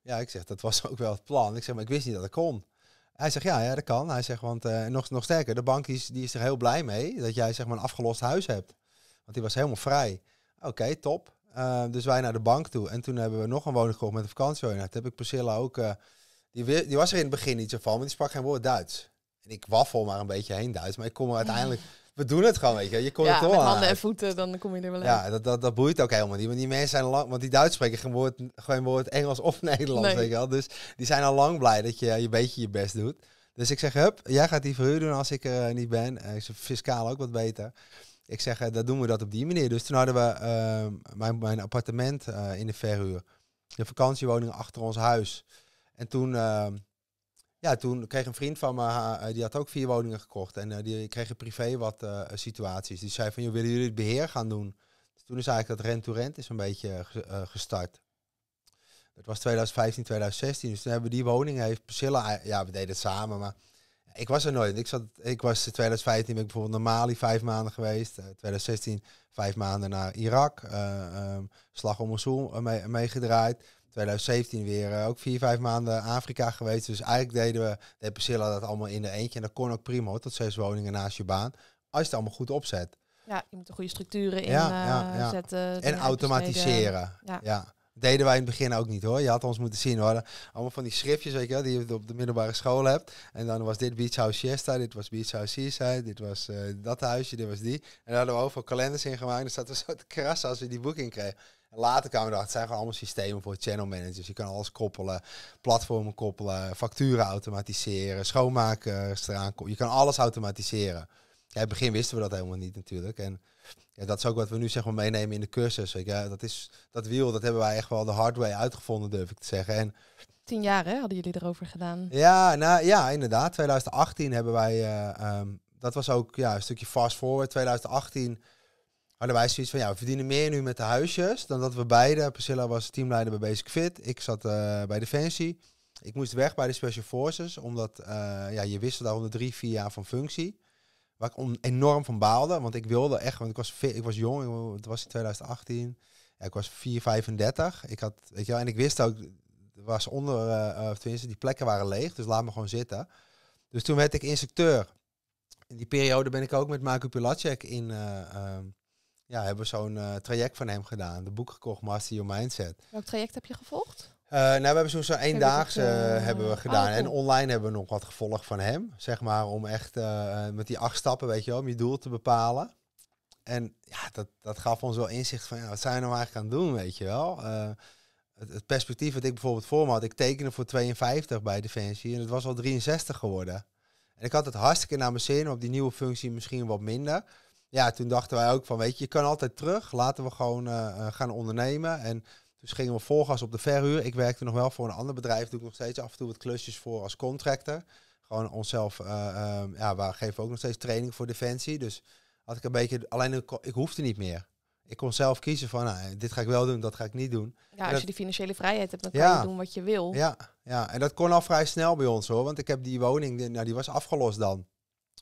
Ja, ik zeg, dat was ook wel het plan. Ik zeg, maar ik wist niet dat dat kon. Hij zegt, ja, ja dat kan. Hij zegt, want eh, nog, nog sterker, de bank is, die is er heel blij mee dat jij zeg maar een afgelost huis hebt. Want die was helemaal vrij. Oké, top. Eh, dus wij naar de bank toe. En toen hebben we nog een woning gekocht met een vakantiewoning. Dat nou, heb ik Priscilla ook... Eh, die, die was er in het begin niet zo van, maar die sprak geen woord Duits. En ik waffel maar een beetje heen Duits, maar ik kom er uiteindelijk... we doen het gewoon, weet je. Je komt het wel met handen en voeten, dan kom je er wel uit. Ja, dat, dat, dat boeit ook helemaal niet. Want die mensen zijn lang... Want die Duits spreken geen woord, geen woord Engels of Nederlands, weet je wel. Dus die zijn al lang blij dat je je beetje je best doet. Dus ik zeg, hup, jij gaat die verhuur doen als ik er eh, niet ben. Uh, is fiscaal ook wat beter. Ik zeg, uh, dat doen we dat op die manier. Dus toen hadden we eh, mijn, mijn appartement in de verhuur. De vakantiewoning achter ons huis. En toen, ehm, ja, toen kreeg een vriend van me, eh, die had ook vier woningen gekocht. En eh, die kreeg privé wat eh, situaties. Die zei van, joh, willen jullie het beheer gaan doen? Dus toen is eigenlijk dat rent-to-rent is een beetje gestart. Dat was 2015, 2016. Dus toen hebben we die woningen heeft Priscilla, ja, we deden het samen, maar ik was er nooit. Ik, zat, ik was in 2015 ben ik bijvoorbeeld naar Mali vijf maanden geweest. Uh, 2016 vijf maanden naar Irak. Ehm, slag om Mosul meegedraaid. 2017 weer eh, ook vier, vijf maanden Afrika geweest. Dus eigenlijk deden we, de Priscilla dat allemaal in de eentje. En dat kon ook prima hoor, tot zes woningen naast je baan. Als je het allemaal goed opzet. Ja, je moet een goede structuren in eh, zetten. En automatiseren. ja deden wij in het begin ook niet hoor. Je had ons moeten zien hoor. Allemaal van die schriftjes, weet je wel, die je op de middelbare school hebt. En dan was dit Beach House Siesta, dit was Beach House Seaside, dit was eh, dat huisje, dit was die. En daar hadden we overal kalenders in gemaakt. En dan staat we zo te krassen als we die in kregen later kwamen we erachter, het zijn gewoon allemaal systemen voor channel managers. Je kan alles koppelen, platformen koppelen, facturen automatiseren, schoonmakers eraan Je kan alles automatiseren. in het begin wisten we dat helemaal niet natuurlijk. En ja, dat is ook wat we nu zeg maar, meenemen in de cursus. Weet je. Dat, is, dat wiel, dat hebben wij echt wel de hard way uitgevonden, durf ik te zeggen. En Tien jaar hè, hadden jullie erover gedaan. Ja, nou, ja, inderdaad. 2018 hebben wij, eh, ehm, dat was ook ja, een stukje fast forward. 2018 maar daarbij is zoiets van, ja, we verdienen meer nu met de huisjes dan dat we beide. Priscilla was teamleider bij Basic Fit. Ik zat eh, bij Defensie. Ik moest weg bij de Special Forces, omdat eh, ja, je wisselde daar onder drie, vier jaar van functie. Waar ik enorm van baalde, want ik wilde echt, want ik was, ik was jong, het was in 2018. ik was 4, 35. Ik had, weet je wel, en ik wist ook, was onder, uh, tenminste, die plekken waren leeg, dus laat me gewoon zitten. Dus toen werd ik instructeur. In die periode ben ik ook met Marco Pilacek in... Ehm, ja, hebben zo'n eh, traject van hem gedaan. De boek gekocht, Master Your Mindset. Welk traject heb je gevolgd? Eh, nou, we hebben zo'n zo eendaagse eh, hebben we gedaan. Oh, en online hebben we nog wat gevolgd van hem. Zeg maar om echt met die acht stappen, weet je wel, om je doel te bepalen. En ja, dat, dat gaf ons wel inzicht van, ja, wat zijn we nou eigenlijk aan het doen, weet je wel. Het, het, perspectief wat ik bijvoorbeeld voor me had, ik tekende voor 52 bij Defensie en het was al 63 geworden. En ik had het hartstikke naar mijn zin, op die nieuwe functie misschien wat minder ja, toen dachten wij ook van, weet je, je kan altijd terug. Laten we gewoon eh, eh, gaan ondernemen. En dus gingen we volgas op de verhuur. Ik werkte nog wel voor een ander bedrijf. Doe ik nog steeds af en toe wat klusjes voor als contractor. Gewoon onszelf, eh, ehm, ja, we geven ook nog steeds training voor defensie. Dus had ik een beetje, alleen ik, hoefde niet meer. Ik kon zelf kiezen van, nou, dit ga ik wel doen, dat ga ik niet doen. Ja, als je die financiële vrijheid hebt, dan kan ja, je doen wat je wil. Ja, ja, en dat kon al vrij snel bij ons hoor. Want ik heb die woning, die, nou, die was afgelost dan.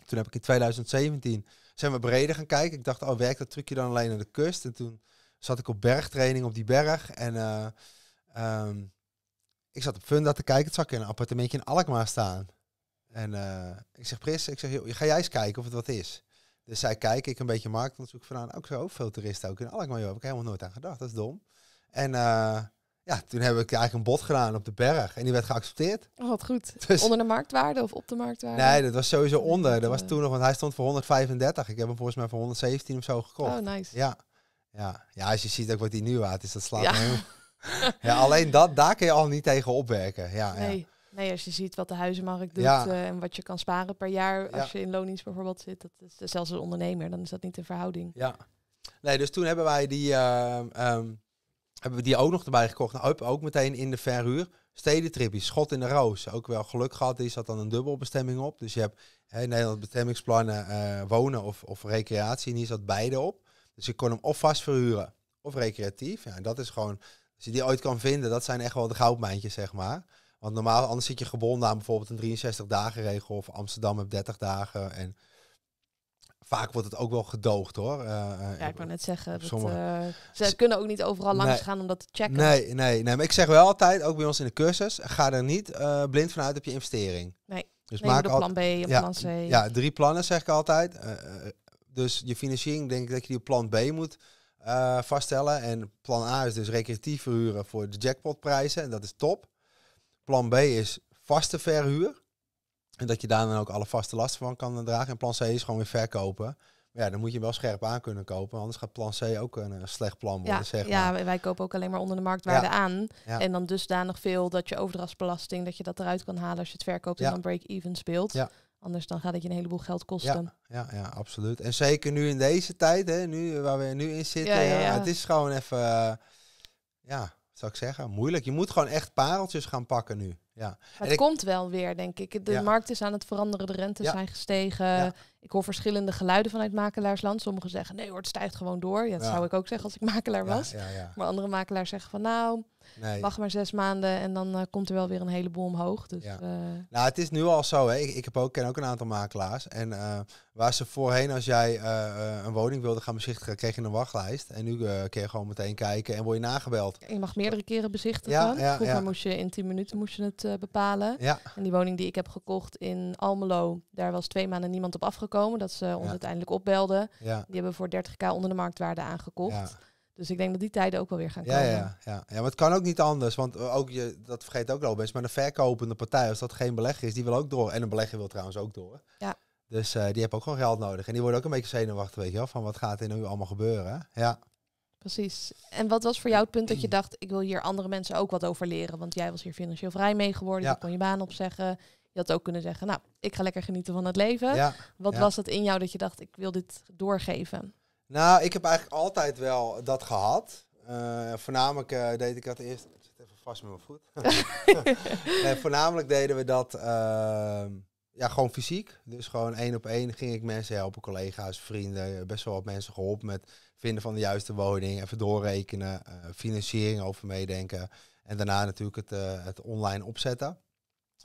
Toen heb ik in 2017 zijn we breder gaan kijken. Ik dacht, oh, werkt dat trucje dan alleen aan de kust? En toen zat ik op bergtraining op die berg. En eh, ehm, ik zat op Funda te kijken. Het zag ik in een appartementje in Alkmaar staan. En eh, ik zeg, Pris, ik zeg, ga jij eens kijken of het wat is. Dus zij kijken, ik een beetje marktonderzoek vandaan. Nou, ook zo, veel toeristen ook in Alkmaar. joh. heb ik helemaal nooit aan gedacht. Dat is dom. En... Uh, ja, toen heb ik eigenlijk een bod gedaan op de berg en die werd geaccepteerd. Oh, wat goed. Dus- onder de marktwaarde of op de marktwaarde? Nee, dat was sowieso onder. Dat was toen nog, want hij stond voor 135. Ik heb hem volgens mij voor 117 of zo gekocht. Oh, nice. Ja, ja. ja als je ziet ook wat hij nu waard is, dat slaat ja. ja, alleen dat, daar kun je al niet tegen opwerken. Ja, nee. Ja. Nee, als je ziet wat de huizenmarkt doet eh, en wat je kan sparen per jaar als je in loondienst bijvoorbeeld zit, dat is zelfs als ondernemer, dan is dat niet de verhouding. Ja. Nee, dus toen hebben wij die, eh, ehm, hebben we die ook nog erbij gekocht. Nou, ook meteen in de verhuur. Stedentrippie, schot in de roos. Ook wel geluk gehad, is dat dan een dubbelbestemming op. Dus je hebt in Nederland bestemmingsplannen uh, wonen of, of recreatie. En hier zat beide op. Dus je kon hem of vast verhuren of recreatief. Ja, en dat is gewoon, als je die ooit kan vinden, dat zijn echt wel de goudmijntjes, zeg maar. Want normaal, anders zit je gebonden aan bijvoorbeeld een 63 dagen regel of Amsterdam heb 30 dagen. En vaak wordt het ook wel gedoogd hoor. Eh, eh, ja, ik wou net zeggen. Dat, eh, ze kunnen ook niet overal langs gaan om dat te checken. Nee, nee, nee. Maar ik zeg wel altijd, ook bij ons in de cursus, ga er niet blind vanuit op je investering. Nee. Dus maak al plan B en ja, plan C. Ja, drie plannen zeg ik altijd. dus je financiering, denk ik dat je die op plan B moet vaststellen. En plan A is dus recreatief verhuren voor de jackpotprijzen. En dat is top. Plan B is vaste verhuur. En dat je daar dan ook alle vaste lasten van kan dragen. En plan C is gewoon weer verkopen. Maar ja, dan moet je wel scherp aan kunnen kopen. Anders gaat plan C ook een, slecht plan worden. Ja, zeg maar. ja, wij kopen ook alleen maar onder de marktwaarde aan. En dan dusdanig veel dat je overdrachtsbelasting, dat je dat eruit kan halen als je het verkoopt en dan break-even speelt. Anders dan gaat het je een heleboel geld kosten. Ja, ja, ja, absoluut. En zeker nu in deze tijd, hè, nu, eh, waar we nu in zitten. Ja, ja, het is gewoon even, eh, ja, zou ik zeggen, moeilijk. Je moet gewoon echt pareltjes gaan pakken nu ja. het komt wel weer, denk ik. De markt is aan het veranderen, de rentes zijn gestegen. Ik hoor verschillende geluiden vanuit makelaarsland. Sommigen zeggen, nee hoor, het stijgt gewoon door. Ja, dat zou ik ook zeggen als ik makelaar was. Maar andere makelaars zeggen van, nou, Nee. maar zes maanden en dan eh, komt er wel weer een heleboel omhoog. Dus, ja. Eh, nou, het is nu al zo. Hè. Ik, ik heb ook, ken ook een aantal makelaars. En eh, waar ze voorheen, als jij een woning wilde gaan bezichtigen, kreeg je een wachtlijst. En nu kun je gewoon meteen kijken en word je nagebeld. je mag meerdere keren bezichtigen. Ja, ja, moest je in 10 minuten moest je het bepalen. En die woning die ik heb gekocht in Almelo, daar was twee maanden niemand op afgekomen. Dat ze ons uiteindelijk opbelden. Die hebben voor 30k onder de marktwaarde aangekocht. Dus ik denk dat die tijden ook wel weer gaan komen. Ja, ja, ja. ja maar het kan ook niet anders. Want eh, ook je, dat vergeet ook wel best. Maar een verkopende partij, als dat geen belegger is, die wil ook door. En een belegger wil trouwens ook door. Ja. Dus eh, die hebben ook gewoon geld nodig. En die worden ook een beetje zenuwachtig, weet je wel. Van wat gaat er nu allemaal gebeuren? Ja. Precies. En wat was voor jou het punt dat je dacht, ik wil hier andere mensen ook wat over leren? Want jij was hier financieel vrij mee geworden. Ja. Je kon je baan opzeggen. Je had ook kunnen zeggen, nou, ik ga lekker genieten van het leven. Ja. Wat was dat in jou dat je dacht, ik wil dit doorgeven? Nou, ik heb eigenlijk altijd wel dat gehad. Eh, voornamelijk eh, deed ik dat eerst. Ik zit even vast met mijn voet. voornamelijk deden we dat ehm, ja, gewoon fysiek. Dus gewoon één op één ging ik mensen helpen, collega's, vrienden. Best wel wat mensen geholpen met vinden van de juiste woning, even doorrekenen, eh, financiering over meedenken. En daarna natuurlijk het, het online opzetten.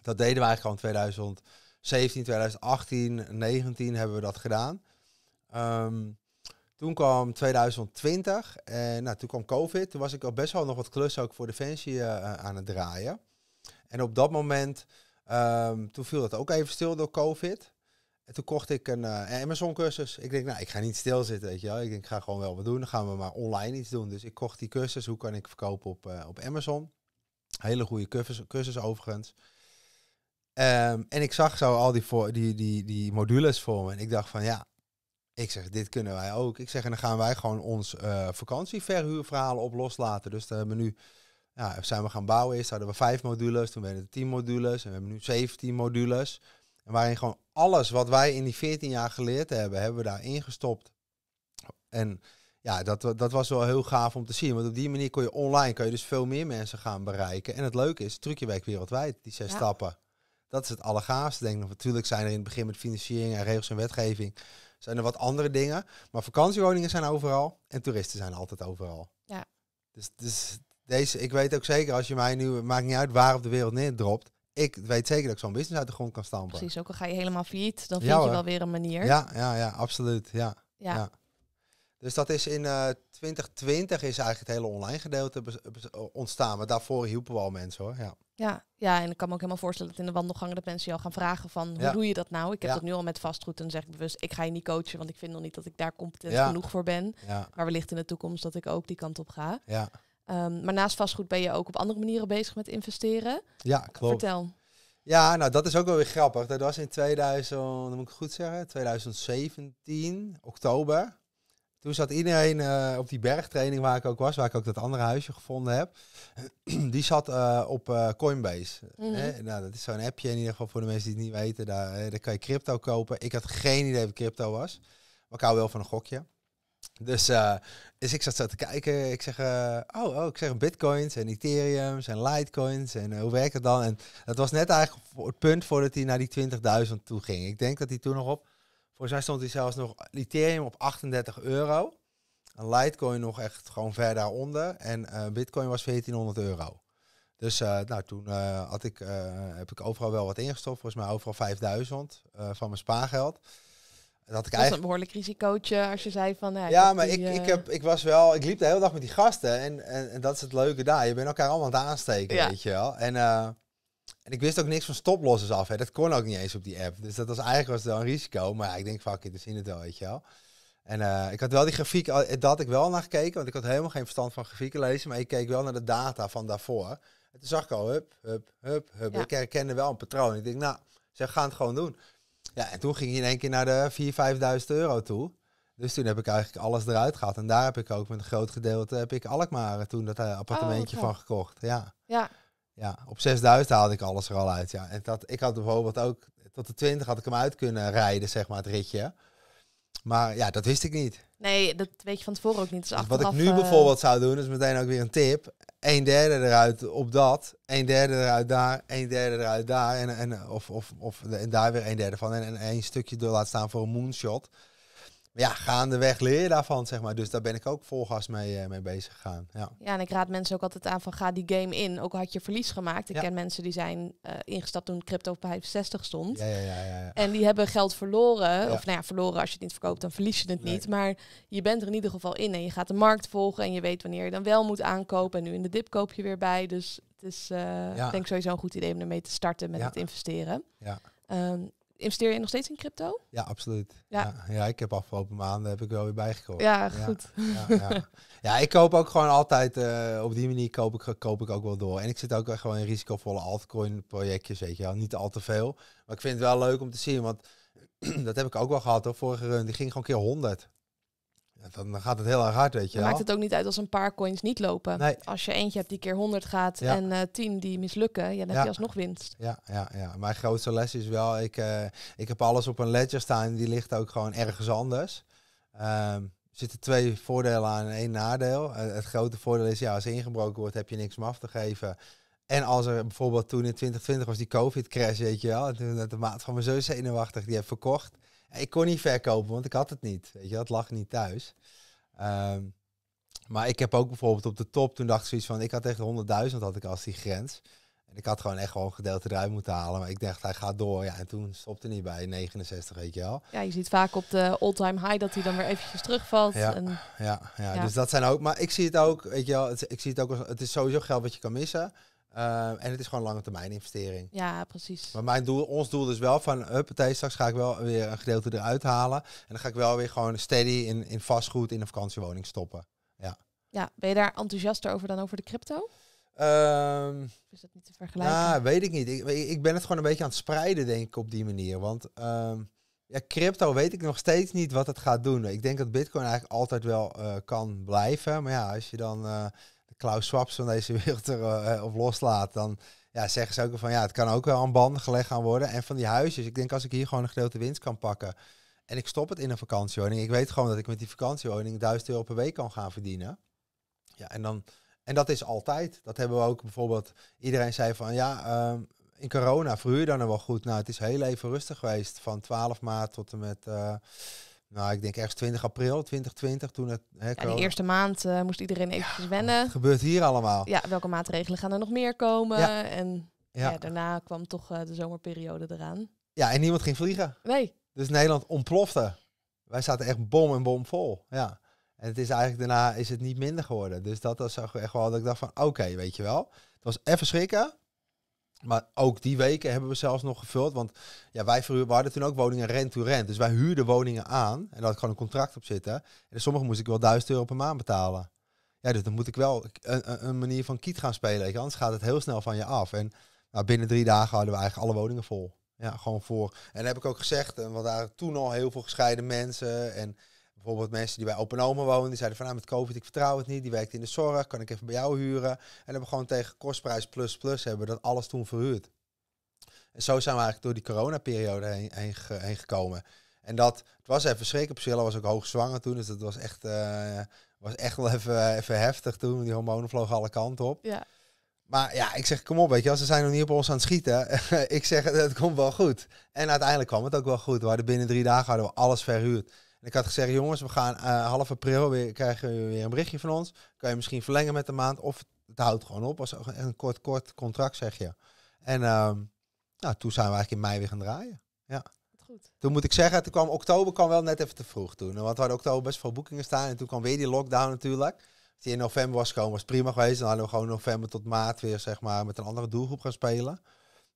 Dat deden we eigenlijk al in 2017, 2018, 19 hebben we dat gedaan. Um, toen kwam 2020 en nou, toen kwam COVID. Toen was ik al best wel nog wat klussen ook voor Defensie uh, aan het draaien. En op dat moment, ehm, toen viel dat ook even stil door COVID. En toen kocht ik een eh, Amazon-cursus. Ik denk, nou, ik ga niet stilzitten, weet je wel. Ik denk, ik ga gewoon wel wat doen. Dan gaan we maar online iets doen. Dus ik kocht die cursus, hoe kan ik verkopen op, op Amazon. Hele goede cursus, cursus overigens. Ehm, en ik zag zo al die, voor, die, die, die modules voor me. En ik dacht van, ja, ik zeg, dit kunnen wij ook. Ik zeg, en dan gaan wij gewoon ons uh, eh, vakantieverhuurverhaal op loslaten. Dus daar hebben we nu, ja, zijn we gaan bouwen. Eerst hadden we vijf modules, toen werden het tien modules. En we hebben nu zeventien modules. En waarin gewoon alles wat wij in die 14 jaar geleerd hebben, hebben we daar ingestopt. En ja, dat, dat was wel heel gaaf om te zien. Want op die manier kon je online kun je dus veel meer mensen gaan bereiken. En het leuke is, trucje werkt wereldwijd, die zes stappen. Dat is het allergaafste, denk Natuurlijk zijn er in het begin met financiering en regels en wetgeving zijn er wat andere dingen. Maar vakantiewoningen zijn overal en toeristen zijn altijd overal. Ja. Dus, dus deze, ik weet ook zeker als je mij nu, maakt niet uit waar op de wereld neerdropt. Ik weet zeker dat ik zo'n business uit de grond kan stampen. Precies, ook al ga je helemaal failliet, dan vind je wel weer een manier. Ja, ja, ja, absoluut. ja. ja. Dus dat is in uh, eh, 2020 is eigenlijk het hele online gedeelte ontstaan. Maar daarvoor hielpen we al mensen hoor. Ja. Ja, ja, en ik kan me ook helemaal voorstellen dat in de wandelgangen dat mensen je al gaan vragen van hoe doe je dat nou? Ik heb het dat nu al met vastgoed en zeg ik bewust, ik ga je niet coachen, want ik vind nog niet dat ik daar competent genoeg voor ben. Maar wellicht in de toekomst dat ik ook die kant op ga. Ja. Ehm, maar naast vastgoed ben je ook op andere manieren bezig met investeren. Ja, klopt. Vertel. Ja, nou dat is ook wel weer grappig. Dat was in 2000, moet ik goed zeggen, 2017, oktober. Toen zat iedereen eh, op die bergtraining waar ik ook was, waar ik ook dat andere huisje gevonden heb. die zat eh, op eh, Coinbase. Mhm. hè? Nou, dat is zo'n appje in ieder geval voor de mensen die het niet weten. Daar, kan je crypto kopen. Ik had geen idee wat crypto was. Maar ik hou wel van een gokje. Dus, is dus ik zat zo te kijken. Ik zeg, oh, oh, ik zeg bitcoins en ethereums en litecoins en hoe werkt het dan? En dat was net eigenlijk het punt voordat hij naar die 20.000 toe ging. Ik denk dat hij toen nog op Volgens mij stond hij zelfs nog Ethereum op 38 euro. een Litecoin nog echt gewoon ver daaronder. En eh, Bitcoin was 1400 euro. Dus eh, nou, toen eh, had ik, heb ik overal wel wat ingestopt. Volgens mij overal 5000 van mijn spaargeld. Dat, is een behoorlijk risicootje als je zei van... Nou, ja, maar ik, ik, heb, ik was wel... Ik liep de hele dag met die gasten. En, en, en dat is het leuke daar. Je bent elkaar allemaal aan het aansteken, ja. weet je wel. En en ik wist ook niks van stoplosses af. Hè. Dat kon ook niet eens op die app. Dus dat was eigenlijk was wel een risico. Maar ja, ik denk, fuck it, we zien het wel, weet je wel. En eh, ik had wel die grafiek, eh, dat had ik wel naar gekeken. Want ik had helemaal geen verstand van grafieken lezen. Maar ik keek wel naar de data van daarvoor. En toen zag ik al, hup, hup, hup, hup. Ik herkende wel een patroon. Ik denk, nou, ze gaan het gewoon doen. Ja, en toen ging je in één keer naar de 4.000, 5.000 euro toe. Dus toen heb ik eigenlijk alles eruit gehad. En daar heb ik ook met een groot gedeelte, heb ik Alkmaar toen dat eh, appartementje oh, van gekocht. Ja. ja. Ja, op 6000 haalde ik alles er al uit. Ja. En dat, ik had bijvoorbeeld ook, tot de 20 had ik hem uit kunnen rijden, zeg maar, het ritje. Maar ja, dat wist ik niet. Nee, dat weet je van tevoren ook niet. Dus wat ik nu eh, bijvoorbeeld zou doen, is meteen ook weer een tip. Een derde eruit op dat, een derde eruit daar, een derde eruit daar. En, en, of, of, of, en daar weer een derde van. En, een één stukje door laat staan voor een moonshot ja, gaandeweg leer je daarvan, zeg maar. Dus daar ben ik ook vol gas mee, eh, mee bezig gegaan. Ja. ja, en ik raad mensen ook altijd aan van ga die game in. Ook al had je verlies gemaakt. Ik ken mensen die zijn eh, ingestapt toen crypto op 65 stond. Ja, ja, ja, ja, En die hebben geld verloren. Of nou ja, verloren als je het niet verkoopt, dan verlies je het niet. Maar je bent er in ieder geval in en je gaat de markt volgen. En je weet wanneer je dan wel moet aankopen. En nu in de dip koop je weer bij. Dus het is, eh, denk ik, sowieso een goed idee om ermee te starten met het investeren. Ja. Ehm, investeer je nog steeds in crypto? Ja, absoluut. Ja, ja, ik heb afgelopen maanden heb ik wel weer bijgekocht. Ja, goed. Ja, ja, ik koop ook gewoon altijd, eh, op die manier koop ik, koop ik ook wel door. En ik zit ook gewoon in risicovolle altcoin projectjes, weet je Niet al te veel. Maar ik vind het wel leuk om te zien, want dat heb ik ook wel gehad hoor. Vorige run, die ging gewoon keer 100 dan gaat het heel erg hard, weet je wel. Maakt het ook niet uit als een paar coins niet lopen. Als je eentje hebt die keer 100 gaat en uh, eh, 10 die mislukken, ja, dan heb je alsnog winst. Ja, ja, ja, mijn grootste les is wel, ik, eh, ik heb alles op een ledger staan, die ligt ook gewoon ergens anders. Ehm, er zitten twee voordelen aan en één nadeel. Eh, het grote voordeel is, ja, als ingebroken wordt, heb je niks om af te geven. En als er bijvoorbeeld toen in 2020 was die COVID-crash, weet je wel. toen de maat van mijn zus zenuwachtig, die heeft verkocht. Ik kon niet verkopen, want ik had het niet. Weet je, dat lag niet thuis. Ehm, maar ik heb ook bijvoorbeeld op de top, toen dacht ik zoiets van, ik had echt 100.000 had ik als die grens. En ik had gewoon echt gewoon gedeelte eruit moeten halen. Maar ik dacht, hij gaat door. Ja, en toen stopte niet bij 69, weet je wel. Ja, je ziet vaak op de all-time high dat hij dan weer eventjes terugvalt. Ja, en, ja, ja, ja, dus dat zijn ook... Maar ik zie het ook, weet je wel, ik zie het ook, het is sowieso geld wat je kan missen. Ehm, en het is gewoon lange termijn investering. Ja, precies. Maar mijn doel, ons doel is dus wel van, huppatee, straks ga ik wel weer een gedeelte eruit halen. En dan ga ik wel weer gewoon steady in, in vastgoed in een vakantiewoning stoppen. Ja. ja, ben je daar enthousiaster over dan over de crypto? Ehm, is dat niet te vergelijken? Ja, nou, weet ik niet. Ik, ik, ben het gewoon een beetje aan het spreiden, denk ik, op die manier. Want ehm, ja, crypto weet ik nog steeds niet wat het gaat doen. Ik denk dat bitcoin eigenlijk altijd wel eh, kan blijven. Maar ja, als je dan... Eh, Klaus Swaps van deze wereld erop eh, uh, loslaat, dan ja, zeggen ze ook van ja, het kan ook wel aan banden gelegd gaan worden. En van die huisjes, ik denk als ik hier gewoon een gedeelte winst kan pakken en ik stop het in een vakantiewoning, ik weet gewoon dat ik met die vakantiewoning 1000 euro per week kan gaan verdienen. Ja, en dan. En dat is altijd. Dat hebben we ook bijvoorbeeld. Iedereen zei van ja, ehm, in corona verhuur je dan wel goed. Nou, het is heel even rustig geweest. Van 12 maart tot en met eh, nou, ik denk ergens 20 april 2020, toen het... Hè, de eerste maand eh, moest iedereen eventjes wennen. Wat gebeurt hier allemaal? Ja, welke maatregelen gaan er nog meer komen? En ja. daarna kwam toch eh, de zomerperiode eraan. Ja, en niemand ging vliegen. Nee. Dus Nederland ontplofte. Wij zaten echt bom en bom vol, ja. En het is eigenlijk daarna is het niet minder geworden. Dus dat was echt wel dat ik dacht van, oké, weet je wel. Het was even schrikken, maar ook die weken hebben we zelfs nog gevuld. Want ja, wij waren toen ook woningen rent-to-rent. Dus wij huurden woningen aan. En daar had ik gewoon een contract op zitten. En sommige moest ik wel 1000 euro per maand betalen. Ja, dus dan moet ik wel een, een manier van kiet gaan spelen. Anders gaat het heel snel van je af. En nou, binnen drie dagen hadden we eigenlijk alle woningen vol. Ja, gewoon voor. En heb ik ook gezegd, eh, want daar toen al heel veel gescheiden mensen. En bijvoorbeeld mensen die bij Open Oma wonen, die zeiden van nou, COVID, ik vertrouw het niet, die werkt in de zorg, kan ik even bij jou huren. En hebben we gewoon tegen kostprijs plus plus hebben dat alles toen verhuurd. En zo zijn we eigenlijk door die coronaperiode heen, heen, heen gekomen. En dat, het was even schrikken. Priscilla was ook hoogzwanger toen, dus dat was echt, eh, was echt wel even, even heftig toen. Die hormonen vlogen alle kanten op. Ja. Maar ja, ik zeg, kom op, weet je als ze zijn nog niet op ons aan het schieten. ik zeg, het komt wel goed. En uiteindelijk kwam het ook wel goed. We hadden binnen drie dagen hadden we alles verhuurd ik had gezegd, jongens, we gaan eh, half april weer, krijgen we weer een berichtje van ons. Kan je misschien verlengen met de maand of het houdt gewoon op. Als een kort, kort contract zeg je. En uh, nou, toen zijn we eigenlijk in mei weer gaan draaien. Ja. Goed. Toen moet ik zeggen, toen kwam oktober kwam wel net even te vroeg toen. Want we hadden oktober best veel boekingen staan. En toen kwam weer die lockdown natuurlijk. die in november was gekomen, was prima geweest. Dan hadden we gewoon november tot maart weer, zeg maar, met een andere doelgroep gaan spelen.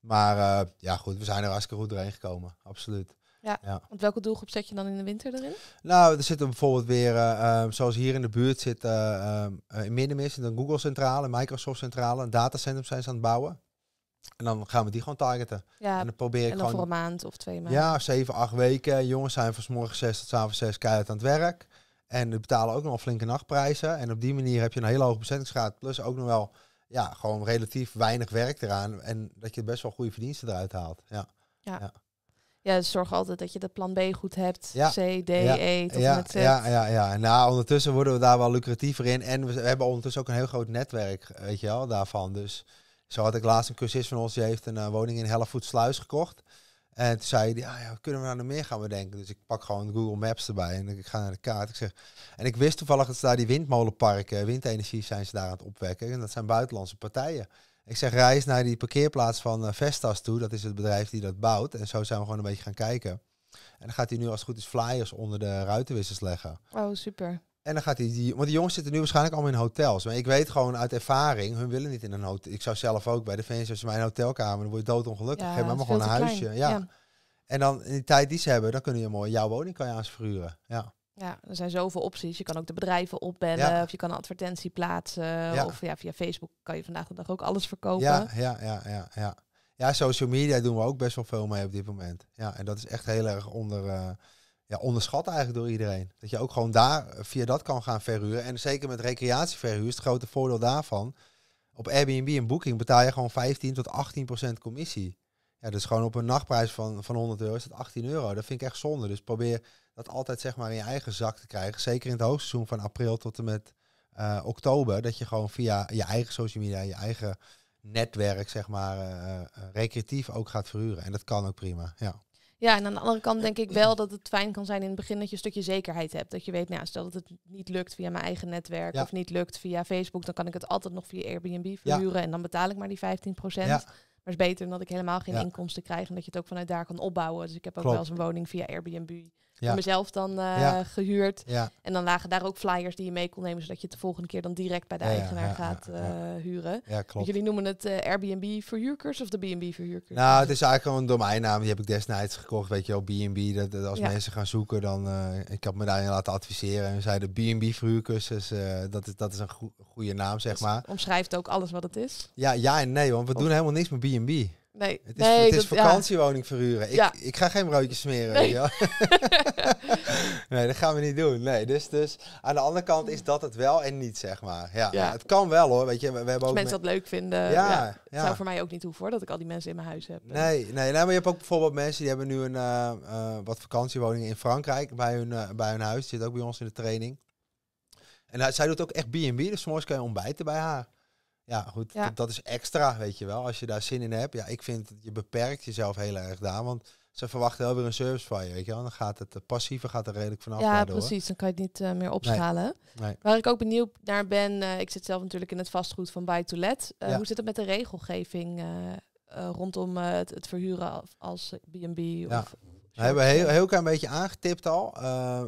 Maar eh, ja, goed, we zijn er hartstikke goed doorheen gekomen. Absoluut. Ja. Want welke doelgroep zet je dan in de winter erin? Nou, er zitten bijvoorbeeld weer, eh, ehm, zoals hier in de buurt zit, uh, uh, in de Google centrale, Microsoft centrale, een datacentrum zijn ze aan het bouwen. En dan gaan we die gewoon targeten. en dan probeer ik en dan gewoon... voor een maand of twee maanden. Ja, zeven, acht weken. Jongens zijn van s morgen zes tot avond zes keihard aan het werk. En die betalen ook nog flinke nachtprijzen. En op die manier heb je een hele hoge bezettingsgraad. Plus ook nog wel, ja, gewoon relatief weinig werk eraan. En dat je best wel goede verdiensten eruit haalt. ja. ja. Ja, zorg altijd dat je de plan B goed hebt. C, D, E, tot ja. met Z. Ja, ja, ja. Nou, ondertussen worden we daar wel lucratiever in. En we hebben ondertussen ook een heel groot netwerk, weet je wel, daarvan. Dus zo had ik laatst een cursus van ons, die heeft een eh, woning in Hellevoetsluis gekocht. En toen zei hij, ah, ja, kunnen we naar nou de meer gaan bedenken? Dus ik pak gewoon Google Maps erbij en ik ga naar de kaart. Ik zeg, en ik wist toevallig dat ze daar die windmolenparken, windenergie zijn ze daar aan het opwekken. En dat zijn buitenlandse partijen. Ik zeg, reis naar die parkeerplaats van eh, Vestas toe. Dat is het bedrijf die dat bouwt. En zo zijn we gewoon een beetje gaan kijken. En dan gaat hij nu als het goed is flyers onder de ruitenwissers leggen. Oh, super. En dan gaat hij die. Want die jongens zitten nu waarschijnlijk allemaal in hotels. Maar ik weet gewoon uit ervaring, hun willen niet in een hotel. Ik zou zelf ook bij de fans, als je hotelkamer, dan word je doodongelukkig. Ja, Geef me maar gewoon een huisje. Ja. En dan in die tijd die ze hebben, dan kun je mooi jouw woning kan je aan verhuren. Ja. Ja, er zijn zoveel opties. Je kan ook de bedrijven opbellen of je kan een advertentie plaatsen. Of ja, via Facebook kan je vandaag de dag ook alles verkopen. Ja, ja, ja, ja, ja. social media doen we ook best wel veel mee op dit moment. Ja, en dat is echt heel erg onder, eh, ja, onderschat eigenlijk door iedereen. Dat je ook gewoon daar via dat kan gaan verhuren. En zeker met recreatieverhuur is het grote voordeel daarvan. Op Airbnb en Booking betaal je gewoon 15 tot 18 procent commissie. Ja, dus gewoon op een nachtprijs van, van 100 euro is dat 18 euro. Dat vind ik echt zonde. Dus probeer dat altijd zeg maar in je eigen zak te krijgen. Zeker in het hoogseizoen van april tot en met eh, oktober. Dat je gewoon via je eigen social media, je eigen netwerk, zeg maar, eh, eh, recreatief ook gaat verhuren. En dat kan ook prima. Ja. Ja, en aan de andere kant denk ik wel dat het fijn kan zijn in het begin dat je een stukje zekerheid hebt. Dat je weet, nou, stel dat het niet lukt via mijn eigen netwerk of niet lukt via Facebook, dan kan ik het altijd nog via Airbnb verhuren en dan betaal ik maar die 15%. Ja. Maar het is beter dan dat ik helemaal geen inkomsten krijg en dat je het ook vanuit daar kan opbouwen. Dus ik heb ook wel eens een woning via Airbnb ja. mezelf dan eh, gehuurd. Ja. En dan lagen daar ook flyers die je mee kon nemen, zodat je het de volgende keer dan direct bij de eigenaar gaat eh, huren. Ja, klopt. Jullie noemen het uh, Airbnb verhuurkers of de B&B verhuurkers? Nou, het is eigenlijk gewoon een domeinnaam. Die heb ik destijds gekocht, weet je wel, B&B. Dat, als mensen gaan zoeken, dan... ik had me daarin laten adviseren en we zeiden B&B verhuurkers, dus, dat, is, dat is een goede naam, zeg dus maar. Omschrijft ook alles wat het is? Ja, ja en nee, want we doen helemaal niks met B&B nee. Het is, nee, het is vakantiewoning verhuren. Ik, ga geen broodje smeren. Nee. nee, dat gaan we niet doen. Nee, dus, dus aan de andere kant is dat het wel en niet, zeg maar. Ja, ja. het kan wel hoor. Weet je, we, hebben Als ook mensen dat leuk vinden. Ja, Het zou voor mij ook niet hoeven hoor, dat ik al die mensen in mijn huis heb. Nee, nee, nou, maar je hebt ook bijvoorbeeld mensen die hebben nu een, eh, eh, wat vakantiewoningen in Frankrijk bij hun, eh, bij hun huis. Die zit ook bij ons in de training. En zij doet ook echt B&B, dus morgens kan je ontbijten bij haar. Ja, goed. Dat is extra, weet je wel. Als je daar zin in hebt. Ja, ik vind je beperkt jezelf heel erg daar. Want ze verwachten wel weer een service van je, weet je wel. Dan gaat het passieve gaat er redelijk vanaf. Ja, precies. Dan kan je het niet eh, meer opschalen. Waar ik ook benieuwd naar ben, eh, ik zit zelf natuurlijk in het vastgoed van buy to let. Eh, hoe zit het met de regelgeving rondom het, het, verhuren als B&B? Ja. we hebben heel, heel klein beetje aangetipt al.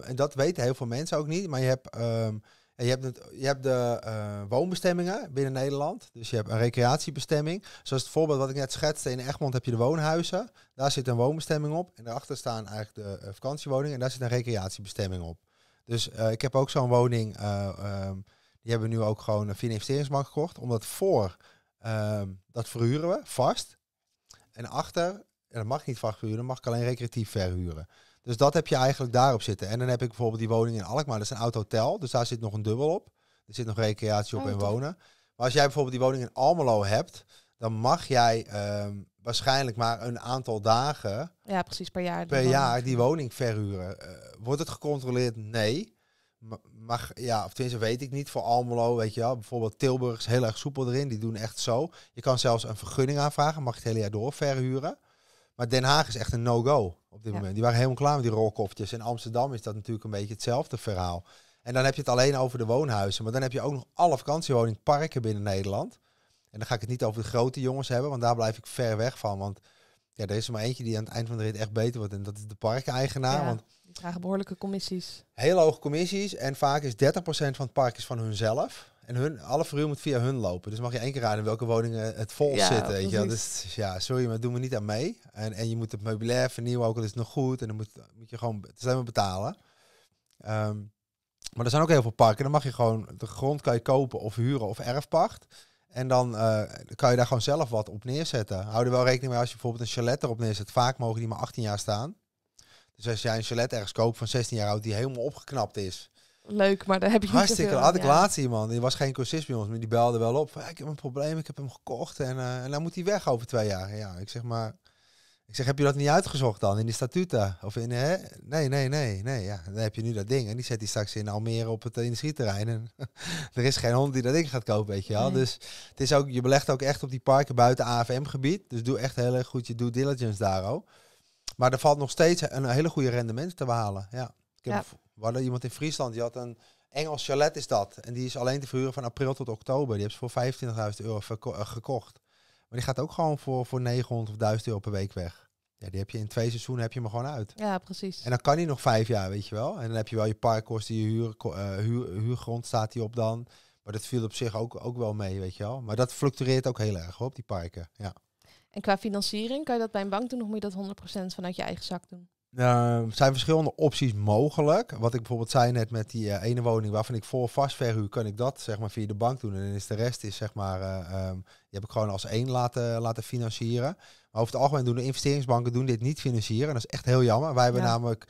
en dat weten heel veel mensen ook niet. Maar je hebt... Ehm, en je hebt, het, je hebt de eh, woonbestemmingen binnen Nederland. Dus je hebt een recreatiebestemming. Zoals het voorbeeld wat ik net schetste. In Egmond heb je de woonhuizen. Daar zit een woonbestemming op. En daarachter staan eigenlijk de eh, vakantiewoningen. En daar zit een recreatiebestemming op. Dus eh, ik heb ook zo'n woning. Ehm, die hebben we nu ook gewoon via een investeringsbank gekocht. Omdat voor, ehm, dat verhuren we vast. En achter, en dat mag niet vast verhuren, mag ik alleen recreatief verhuren. Dus dat heb je eigenlijk daarop zitten. En dan heb ik bijvoorbeeld die woning in Alkmaar, dat is een oud hotel, dus daar zit nog een dubbel op. Er zit nog recreatie op oh, en wonen. Maar als jij bijvoorbeeld die woning in Almelo hebt, dan mag jij ehm, waarschijnlijk maar een aantal dagen. Ja, precies per jaar. Per jaar die woning verhuren. Eh, wordt het gecontroleerd? Nee. Mag, ja, of tenminste weet ik niet voor Almelo, weet je wel. Bijvoorbeeld Tilburg is heel erg soepel erin, die doen echt zo. Je kan zelfs een vergunning aanvragen, mag je het hele jaar door verhuren. Maar Den Haag is echt een no-go op dit moment. Die waren helemaal klaar met die rolkoffertjes. In Amsterdam is dat natuurlijk een beetje hetzelfde verhaal. En dan heb je het alleen over de woonhuizen. Maar dan heb je ook nog alle vakantiewoningparken binnen Nederland. En dan ga ik het niet over de grote jongens hebben, want daar blijf ik ver weg van. Want ja, er is maar eentje die aan het eind van de rit echt beter wordt. En dat is de parkeigenaar. Ja, want die vragen behoorlijke commissies. Heel hoge commissies. En vaak is 30% van het park is van hunzelf. En hun, alle verhuur moet via hun lopen. Dus mag je één keer raden in welke woningen eh, het vol zit. Weet je. Dus ja, sorry, maar doen we niet aan mee. En, en je moet het meubilair vernieuwen, ook al is het nog goed. En dan moet, je gewoon het zijn we betalen. Ehm, maar er zijn ook heel veel parken. Dan mag je gewoon de grond kan je kopen of huren of erfpacht. En dan eh, kan je daar gewoon zelf wat op neerzetten. Hou er wel rekening mee als je bijvoorbeeld een chalet erop neerzet. Vaak mogen die maar 18 jaar staan. Dus als jij een chalet ergens koopt van 16 jaar oud die helemaal opgeknapt is leuk, maar daar heb je Hartstikke, niet Hartstikke, had ik laatst iemand, die was geen cursist bij ons, maar die belde wel op. ik heb een probleem, ik heb hem gekocht en, eh, en dan moet hij weg over twee jaar. Ja, ik zeg maar... Ik zeg, heb je dat niet uitgezocht dan in die statuten? Of in, hè? Nee, nee, nee, nee. Ja, dan heb je nu dat ding. En die zet hij straks in Almere op het industrieterrein. En er is geen hond die dat ding gaat kopen, weet je wel. Dus het is ook, je belegt ook echt op die parken buiten AFM-gebied. Dus doe echt heel goed je due diligence daar Maar er valt nog steeds een hele goede rendement te behalen. Ja. Ik heb ja. We hadden iemand in Friesland, die had een Engels chalet is dat. En die is alleen te verhuren van april tot oktober. Die hebben ze voor 25.000 euro eh, gekocht. Maar die gaat ook gewoon voor, voor 900 of 1000 euro per week weg. Ja, die heb je in twee seizoenen heb je hem gewoon uit. Ja, precies. En dan kan hij nog vijf jaar, weet je wel. En dan heb je wel je die je eh, huur, huurgrond staat die op dan. Maar dat viel op zich ook, ook wel mee, weet je wel. Maar dat fluctueert ook heel erg op die parken. Ja. En qua financiering, kan je dat bij een bank doen of moet je dat 100% vanuit je eigen zak doen? Ehm, er zijn verschillende opties mogelijk. Wat ik bijvoorbeeld zei net met die eh, ene woning waarvan ik voor vast verhuur, kan ik dat zeg maar via de bank doen. En dan is de rest is zeg maar, uh, um, die heb ik gewoon als één laten, laten financieren. Maar over het algemeen doen de investeringsbanken doen dit niet financieren. En dat is echt heel jammer. Wij hebben namelijk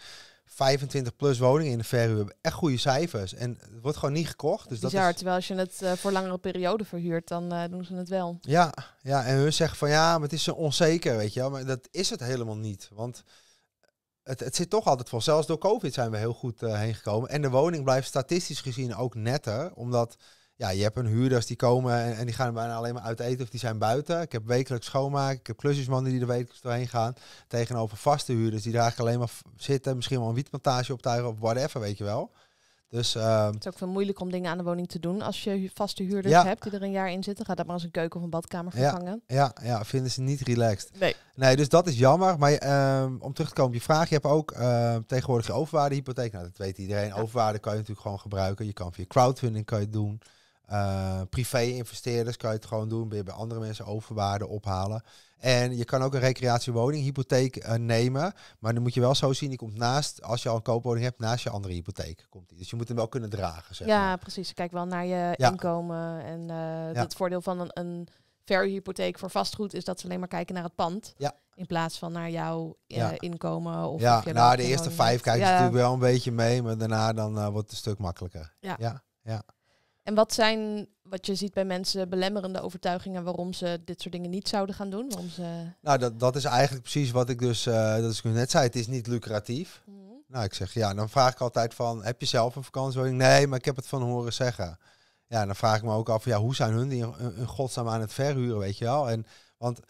25 plus woningen in de verhuur. We hebben echt goede cijfers. En het wordt gewoon niet gekocht. Dus dat is... terwijl als je het eh, voor langere periode verhuurt, dan doen ze het wel. Ja, ja, en we zeggen van ja, maar het is zo onzeker, weet je wel. Maar dat is het helemaal niet. Want het, zit toch altijd vol. Zelfs door COVID zijn we heel goed uh, heen gekomen. En de woning blijft statistisch gezien ook netter. Omdat ja, je hebt een huurders die komen en, die gaan bijna alleen maar uit eten of die zijn buiten. Ik heb wekelijks schoonmaken. Ik heb klusjesmannen die er wekelijks doorheen gaan. Tegenover vaste huurders die daar eigenlijk alleen maar zitten. Misschien wel een wietplantage optuigen of whatever, weet je wel. Dus, ehm, het is ook veel moeilijk om dingen aan de woning te doen. Als je vaste huurders hebt die er een jaar in zitten, gaat dat maar eens een keuken of een badkamer vervangen. Ja, ja, vinden ze niet relaxed. Nee. nee, dus dat is jammer. Maar ehm, om terug te komen op je vraag, je hebt ook ehm, tegenwoordig je overwaardehypotheek. Nou, dat weet iedereen. Overwaarde kan je natuurlijk gewoon gebruiken. Je kan via crowdfunding kan je doen. Eh, Privé-investeerders kan je het gewoon doen. bij andere mensen overwaarde ophalen. En je kan ook een recreatiewoning, hypotheek eh, nemen. Maar dan moet je wel zo zien, die komt naast, als je al een koopwoning hebt, naast je andere hypotheek. Komt die. Dus je moet hem wel kunnen dragen. Zeg ja, precies. Kijk wel naar je inkomen. En eh, het voordeel van een, een hypotheek voor vastgoed is dat ze alleen maar kijken naar het pand. Ja. In plaats van naar jouw inkomen. Of ja, of nou, de eerste vijf kijken ze natuurlijk wel een beetje mee. Maar daarna dan wordt het een stuk makkelijker. ja. ja. En wat zijn, wat je ziet bij mensen, belemmerende overtuigingen waarom ze dit soort dingen niet zouden gaan doen? Waarom ze... Nou, dat, dat is eigenlijk precies wat ik dus, uh, dat ik net zei, het is niet lucratief. Mhm. Nou, ik zeg ja, dan vraag ik altijd van, heb je zelf een vakantie? Nee, maar ik heb het van horen zeggen. Ja, dan vraag ik me ook af, ja, hoe zijn hun die in godsnaam aan het verhuren, weet je wel? En, want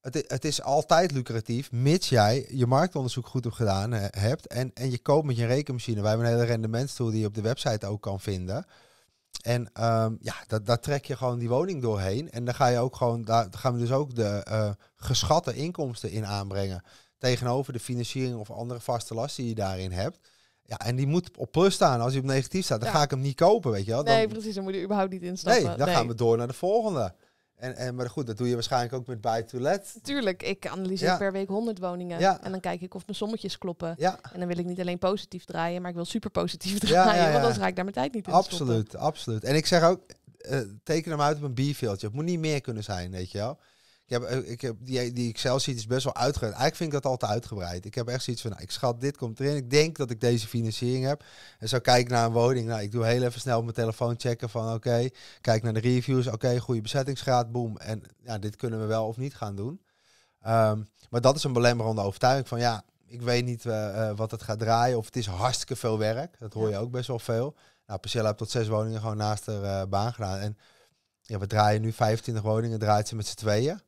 het, het is altijd lucratief, mits jij je marktonderzoek goed hebt gedaan hebt en, en je koopt met je rekenmachine. Wij hebben een hele rendementstoel die je op de website ook kan vinden. En ehm, ja, daar trek je gewoon die woning doorheen. En dan ga je ook gewoon, daar gaan we dus ook de uh, geschatte inkomsten in aanbrengen. Tegenover de financiering of andere vaste lasten die je daarin hebt. Ja, en die moet op plus staan. Als hij op negatief staat, dan ga ik hem niet kopen, weet je wel. Dan... Nee, precies. Dan moet je überhaupt niet instappen. Nee, dan gaan we door naar de volgende. En, en, maar goed, dat doe je waarschijnlijk ook met buy to Tuurlijk, ik analyseer per week 100 woningen. En dan kijk ik of mijn sommetjes kloppen. Ja. En dan wil ik niet alleen positief draaien, maar ik wil super positief draaien. Want anders raak ik daar mijn tijd niet in. Absoluut, absoluut. En ik zeg ook, uh, teken hem uit op een b -veeltje. Het moet niet meer kunnen zijn, weet je wel. Eh, ik heb die, die Excel-sheet is best wel uitgebreid. Eigenlijk vind ik dat altijd uitgebreid. Ik heb echt zoiets van, nou, ik schat, dit komt erin. Ik denk dat ik deze financiering heb. En zo kijk ik naar een woning. Nou, ik doe heel even snel op mijn telefoon checken van, oké, kijk naar de reviews. Oké, goede bezettingsgraad, boom. En ja, dit kunnen we wel of niet gaan doen. Ehm, maar dat is een belemmerende overtuiging van, ja, ik weet niet eh, eh, wat het gaat draaien. Of het is hartstikke veel werk. Dat hoor je ook best wel veel. Nou, Priscilla heeft tot zes woningen gewoon naast de baan gedaan. En ja, we draaien nu 25 woningen, draait ze met z'n tweeën.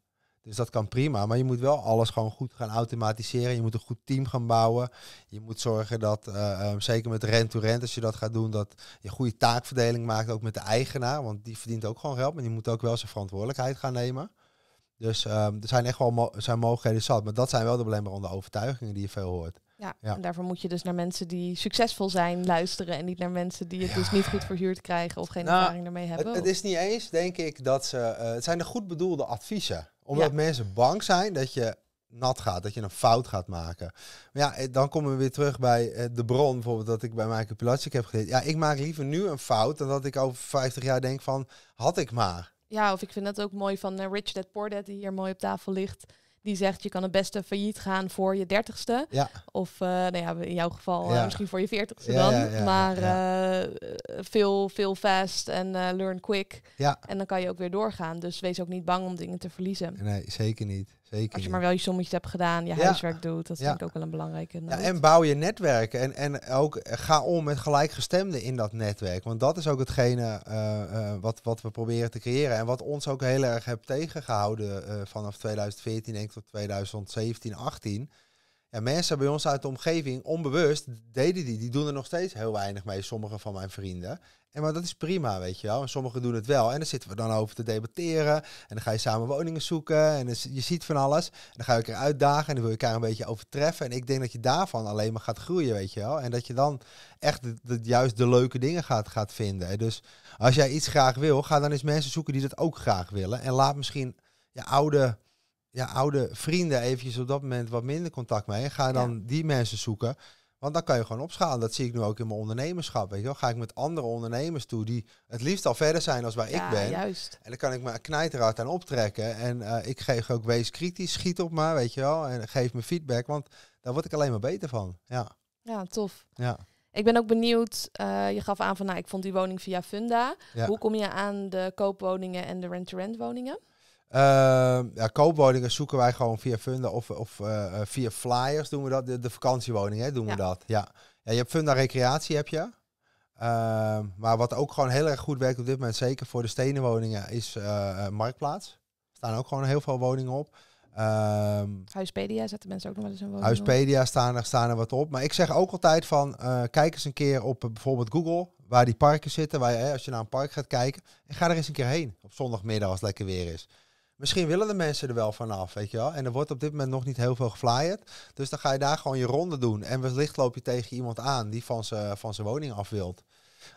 Dus dat kan prima. Maar je moet wel alles gewoon goed gaan automatiseren. Je moet een goed team gaan bouwen. Je moet zorgen dat, eh, ehm, zeker met rent-to-rent, als je dat gaat doen, dat je goede taakverdeling maakt, ook met de eigenaar. Want die verdient ook gewoon geld, maar die moet ook wel zijn verantwoordelijkheid gaan nemen. Dus ehm, er zijn echt wel zijn mogelijkheden zat. Maar dat zijn wel de belemmerde overtuigingen die je veel hoort. Ja, en daarvoor moet je dus naar mensen die succesvol zijn luisteren. En niet naar mensen die het dus niet goed verhuurd krijgen of geen nou, ervaring ermee hebben. Het, is niet eens, denk ik, dat ze. Eh, het zijn de goed bedoelde adviezen omdat mensen bang zijn dat je nat gaat, dat je een fout gaat maken. Maar ja, eh, dan komen we weer terug bij eh, de bron, bijvoorbeeld dat ik bij Michael Pilatschik heb geleerd. Ja, ik maak liever nu een fout dan dat ik over 50 jaar denk van, had ik maar. Ja, of ik vind dat ook mooi van Richard eh, Rich Dad Poor Dad, die hier mooi op tafel ligt die zegt je kan het beste failliet gaan voor je dertigste. Of uh, nou ja, in jouw geval eh, misschien voor je veertigste dan. maar eh, veel, veel fast en learn quick. Ja. En dan kan je ook weer doorgaan. Dus wees ook niet bang om dingen te verliezen. Nee, zeker niet. Als je maar wel je sommetjes hebt gedaan, je huiswerk doet, dat vind ik ook wel een belangrijke. Ja, en bouw je netwerken. En, en ook eh, ga om met gelijkgestemden in dat netwerk. Want dat is ook hetgene eh, eh, wat, wat we proberen te creëren. En wat ons ook heel erg heeft tegengehouden vanaf 2014 denk ik, tot 2017, 18 en mensen bij ons uit de omgeving, onbewust, deden die. Die doen er nog steeds heel weinig mee, sommige van mijn vrienden. En maar dat is prima, weet je wel. En sommigen doen het wel. En dan zitten we dan over te debatteren. En dan ga je samen woningen zoeken. En dan, je ziet van alles. En dan ga je elkaar uitdagen. En dan wil je elkaar een beetje overtreffen. En ik denk dat je daarvan alleen maar gaat groeien, weet je wel. En dat je dan echt de, juist de leuke dingen gaat, gaat vinden. dus als jij iets graag wil, ga dan eens mensen zoeken die dat ook graag willen. En laat misschien je oude ja, oude vrienden eventjes op dat moment wat minder contact mee. Ga dan die mensen zoeken. Want dan kan je gewoon opschalen. Dat zie ik nu ook in mijn ondernemerschap. Weet je wel. Ga ik met andere ondernemers toe die het liefst al verder zijn als waar ik ben. Juist. En dan kan ik me knijterhard aan optrekken. En eh, ik geef ook wees kritisch, schiet op me, weet je wel. En geef me feedback, want daar word ik alleen maar beter van. Ja, ja tof. Ja. Ik ben ook benieuwd, eh, je gaf aan van nou, ik vond die woning via Funda. Hoe kom je aan de koopwoningen en de rent-to-rent -rent woningen? Ehm, ja, koopwoningen zoeken wij gewoon via Funda of, of eh, eh, via flyers doen we dat. De, de vakantiewoningen hè, doen we dat. Ja. ja, je hebt Funda Recreatie, heb je. Ehm, maar wat ook gewoon heel erg goed werkt op dit moment, zeker voor de woningen, is uh, Marktplaats. Er staan ook gewoon heel veel woningen op. Ehm, Huispedia zetten mensen ook nog wel eens een woning Huispedia Staan, er, staan er wat op. Maar ik zeg ook altijd van, kijk eens een keer op bijvoorbeeld Google, waar die parken zitten. Waar je, als je naar een park gaat kijken, en ga er eens een keer heen op zondagmiddag als het lekker weer is. Misschien willen de mensen er wel vanaf, weet je wel. En er wordt op dit moment nog niet heel veel geflyerd. Dus dan ga je daar gewoon je ronde doen. En wellicht loop je tegen iemand aan die van zijn van woning af wilt.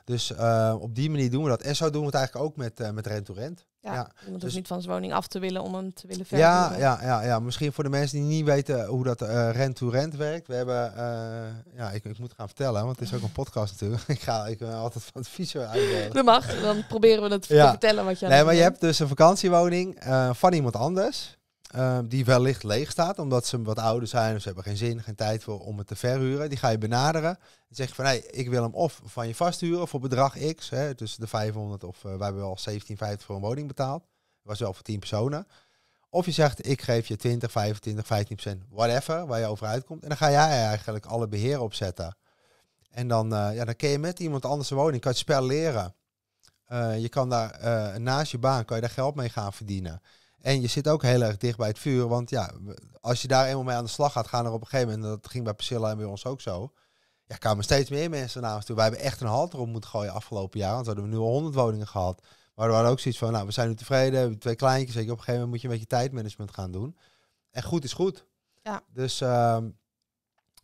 Dus eh, op die manier doen we dat. En zo doen we het eigenlijk ook met, eh, met rent-to-rent. Ja, ja. Om dus niet van zijn woning af te willen om hem te willen verkopen. Ja, ja, ja, ja, misschien voor de mensen die niet weten eh, hoe dat eh, rent-to-rent werkt. We hebben, eh, ja, ik, ik, moet gaan vertellen, want het is ook een podcast natuurlijk. ik ga ik altijd van het visio uit. Dat mag, dan proberen we het te vertellen wat je Nee, maar je hebt dus een vakantiewoning van iemand anders. Ehm, die wellicht leeg staat, omdat ze wat ouder zijn of ze hebben geen zin, geen tijd voor om het te verhuren. Die ga je benaderen en zeg je van hé, hey, ik wil hem of van je vasthuren voor bedrag X, hè, tussen de 500 of uh, eh, wij hebben al 1750 voor een woning betaald. Dat was wel voor 10 personen. Of je zegt ik geef je 20, 25, 15 procent, whatever, waar je over uitkomt. En dan ga jij eigenlijk alle beheer opzetten. En dan, uh, ja, dan kun je met iemand anders een woning, kan je het spel leren. Eh, je kan daar naast je baan, kan je daar geld mee gaan verdienen. En je zit ook heel erg dicht bij het vuur. Want ja, als je daar eenmaal mee aan de slag gaat, gaan er op een gegeven moment, dat ging bij Priscilla en bij ons ook zo. Ja, kwamen steeds meer mensen naar ons toe. Wij hebben echt een halt erop moeten gooien afgelopen jaar. Want we hebben nu al 100 woningen gehad. Maar we hadden ook zoiets van, nou, we zijn nu tevreden, twee kleintjes. Zeker op een gegeven moment moet je een beetje tijdmanagement gaan doen. En goed is goed. Ja. Dus ehm,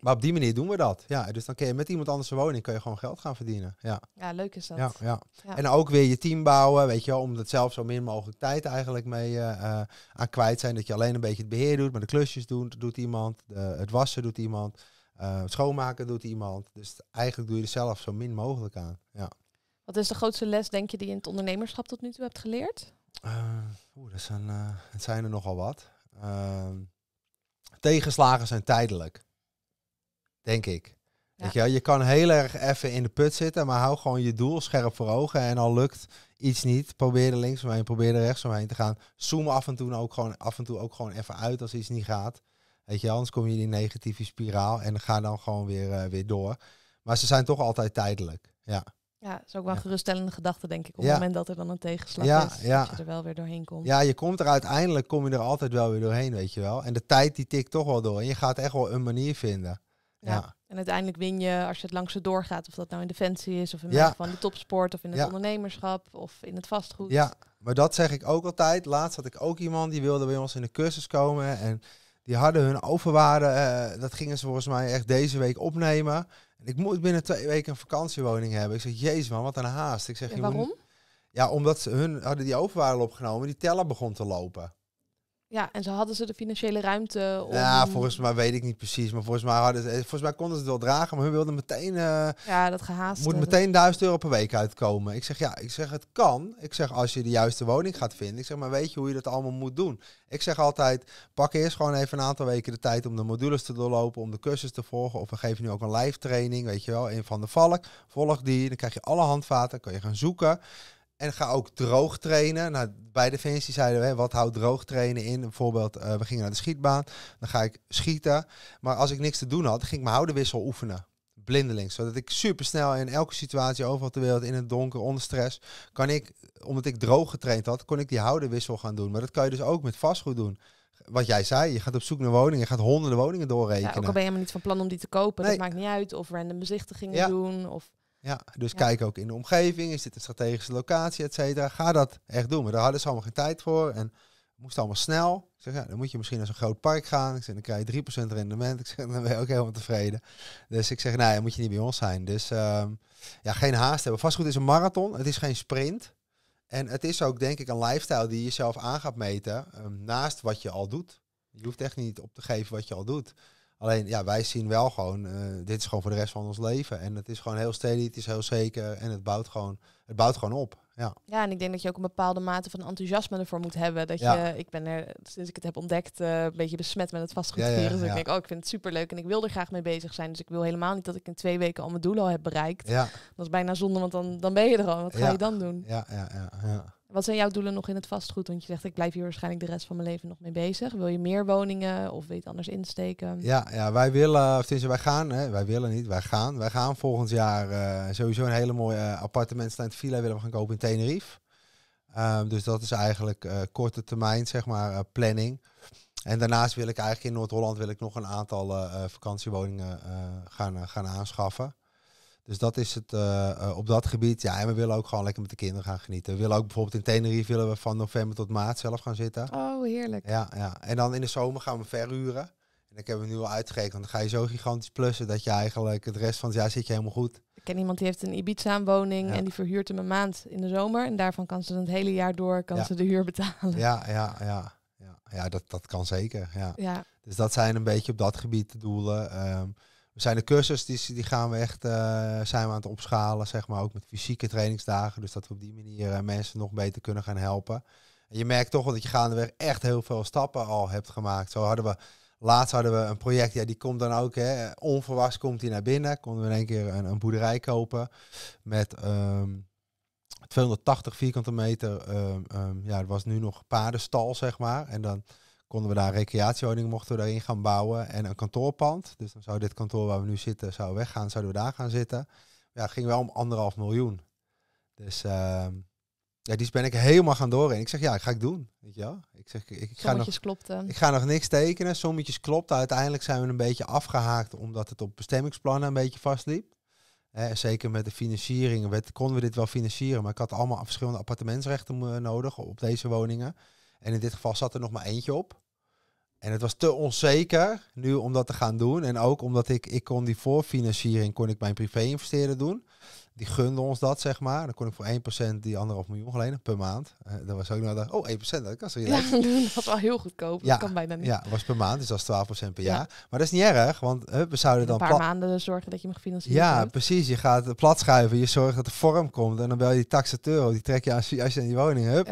maar op die manier doen we dat. Ja, dus dan kun je met iemand anders wonen, woning kun je gewoon geld gaan verdienen. Ja, ja leuk is dat. Ja, ja. En ook weer je team bouwen, weet je wel, om dat zelf zo min mogelijk tijd eigenlijk mee eh, eh, aan kwijt zijn. Dat je alleen een beetje het beheer doet, maar de klusjes doet, doet iemand, het wassen doet iemand, eh, schoonmaken doet iemand. Dus eigenlijk doe je er zelf zo min mogelijk aan. Ja. Wat is de grootste les, denk je, die je in het ondernemerschap tot nu toe hebt geleerd? Uh, dat zijn, het zijn er nogal wat. Ehm, tegenslagen zijn tijdelijk. Denk ik. Ja. Weet je, je kan heel erg even in de put zitten, maar hou gewoon je doel scherp voor ogen. En al lukt iets niet, probeer er links omheen, probeer er rechts omheen te gaan. Zoom af en toe ook gewoon, af en toe ook gewoon even uit als iets niet gaat. Weet je, anders kom je in die negatieve spiraal en ga dan gewoon weer, eh, weer door. Maar ze zijn toch altijd tijdelijk. Ja. Ja, dat is ook wel geruststellende gedachte, denk ik. Op het moment dat er dan een tegenslag is, dat je er wel weer doorheen komt. Ja, je komt er uiteindelijk, kom je er altijd wel weer doorheen, weet je wel. En de tijd die tikt toch wel door. En je gaat echt wel een manier vinden ja. En uiteindelijk win je als je het langs ze doorgaat, of dat nou in defensie is, of in ja. van de topsport, of in het ondernemerschap, of in het vastgoed. Ja, maar dat zeg ik ook altijd. Laatst had ik ook iemand die wilde bij ons in de cursus komen en die hadden hun overwaarde, eh, dat gingen ze volgens mij echt deze week opnemen. En Ik moet binnen twee weken een vakantiewoning hebben. Ik zeg, jezus man, wat een haast. Ik zeg, en waarom? Ja, omdat ze hun hadden die overwaarde opgenomen, die teller begon te lopen. Ja, en ze hadden ze de financiële ruimte om... Ja, volgens mij weet ik niet precies. Maar volgens mij, hadden ze, volgens mij konden ze het wel dragen. Maar hun wilden meteen... Eh, ja, dat gehaast. Moet meteen 1000 euro per week uitkomen. Ik zeg, ja, ik zeg, het kan. Ik zeg, als je de juiste woning gaat vinden. Ik zeg, maar weet je hoe je dat allemaal moet doen? Ik zeg altijd, pak eerst gewoon even een aantal weken de tijd om de modules te doorlopen. Om de cursus te volgen. Of we geven nu ook een live training, weet je wel. Een van de Valk, volg die. Dan krijg je alle handvaten. Kun je gaan zoeken. En ga ook droog trainen. Nou, bij die zeiden we, wat houdt droog trainen in? Bijvoorbeeld, eh, we gingen naar de schietbaan. Dan ga ik schieten. Maar als ik niks te doen had, ging ik mijn houdenwissel oefenen. Blindelings. Zodat ik supersnel in elke situatie, overal ter wereld, in het donker, onder stress, kan ik, omdat ik droog getraind had, kon ik die houdenwissel gaan doen. Maar dat kan je dus ook met vastgoed doen wat jij zei, je gaat op zoek naar woningen, je gaat honderden woningen doorrekenen. Ja, ook ben je helemaal niet van plan om die te kopen, dat maakt niet uit. Of random bezichtigingen doen. Of... Ja, dus kijk ook in de omgeving. Is dit een strategische locatie, et cetera? Ga dat echt doen. Maar daar hadden ze allemaal geen tijd voor. En het moest allemaal snel. Ik zeg, ja, dan moet je misschien naar zo'n groot park gaan. Ik zeg, dan krijg je 3% rendement. Ik zeg, dan ben je ook helemaal tevreden. Dus ik zeg, nee, nou dan moet je niet bij ons zijn. Dus ehm, ja, geen haast hebben. Vastgoed is een marathon. Het is geen sprint. En het is ook, denk ik, een lifestyle die je zelf aan gaat meten. Ehm, naast wat je al doet. Je hoeft echt niet op te geven wat je al doet. Alleen ja, wij zien wel gewoon, eh, dit is gewoon voor de rest van ons leven. En het is gewoon heel steady, het is heel zeker en het bouwt gewoon, het bouwt gewoon op. Ja. ja, en ik denk dat je ook een bepaalde mate van enthousiasme ervoor moet hebben. Dat je, ik ben er, sinds ik het heb ontdekt, eh, een beetje besmet met het vastgoedvirus. Ja, ja, dus ik denk, oh, ik vind het superleuk en ik wil er graag mee bezig zijn. Dus ik wil helemaal niet dat ik in twee weken al mijn doel al heb bereikt. Dat is bijna zonde, want dan, dan ben je er al. Wat ga je dan doen? Ja, ja, ja. Wat zijn jouw doelen nog in het vastgoed? Want je zegt, ik blijf hier waarschijnlijk de rest van mijn leven nog mee bezig. Wil je meer woningen of weet anders insteken? Ja, ja wij willen, of wij gaan, hè, wij willen niet, wij gaan. Wij gaan volgend jaar eh, sowieso een hele mooie uh, eh, appartementstand villa willen we gaan kopen in Tenerife. Ehm, dus dat is eigenlijk eh, korte termijn, zeg maar, planning. En daarnaast wil ik eigenlijk in Noord-Holland nog een aantal vakantiewoningen gaan, gaan aanschaffen. Dus dat is het eh, eh, op dat gebied. Ja, en we willen ook gewoon lekker met de kinderen gaan genieten. We willen ook bijvoorbeeld in Tenerife willen we van november tot maart zelf gaan zitten. Oh, heerlijk. Ja, ja. En dan in de zomer gaan we verhuren. En ik heb hem nu al uitgerekend. Dan ga je zo gigantisch plussen dat je eigenlijk het rest van het jaar zit je helemaal goed. Ik ken iemand die heeft een Ibiza-woning en die verhuurt hem een maand in de zomer. En daarvan kan ze het hele jaar door kan ze de huur betalen. Ja, ja, ja. Ja, ja dat, dat kan zeker. Ja. ja. Dus dat zijn een beetje op dat gebied de doelen. Ehm, we zijn de cursus, die, die gaan we echt eh, zijn we aan het opschalen, zeg maar, ook met fysieke trainingsdagen. Dus dat we op die manier eh, mensen nog beter kunnen gaan helpen. En je merkt toch dat je gaandeweg echt heel veel stappen al hebt gemaakt. Zo hadden we, laatst hadden we een project, ja, die komt dan ook, hè, onverwachts komt die naar binnen. Konden we in één keer een, een boerderij kopen met 280 ehm, vierkante meter. Ehm, ehm, ja, dat was nu nog paardenstal, zeg maar. En dan konden we daar recreatiewoning mochten we daarin gaan bouwen en een kantoorpand. Dus dan zou dit kantoor waar we nu zitten, zou weggaan, zouden we daar gaan zitten. Ja, het ging wel om anderhalf miljoen. Dus ehm, ja, die ben ik helemaal gaan doorheen. ik zeg, ja, ik ga ik doen. Weet je Ik zeg, ik, ik ga nog, klopte. Ik ga nog niks tekenen. Sommetjes klopte. Uiteindelijk zijn we een beetje afgehaakt omdat het op bestemmingsplannen een beetje vastliep. Eh, zeker met de financiering. konden we dit wel financieren, maar ik had allemaal verschillende appartementsrechten nodig op deze woningen. En in dit geval zat er nog maar eentje op. En het was te onzeker nu om dat te gaan doen. En ook omdat ik, ik kon die voorfinanciering, kon ik bij een privé-investeerder doen. Die gunde ons dat, zeg maar. Dan kon ik voor 1% die anderhalf miljoen geleden per maand. Eh, dat was ook nou, dat, oh, 1%, dat kan ze. Ja, dat was wel heel goedkoop. Ja, dat kan bijna niet. Ja, was per maand, dus dat is 12% per jaar. Maar dat is niet erg, want uh, we zouden dan... Een paar maanden zorgen dat je mag financieren. Ja, precies. Je gaat plat schuiven, je zorgt dat de vorm komt. En dan bel je die taxateur, die trek je als, je in die woning hebt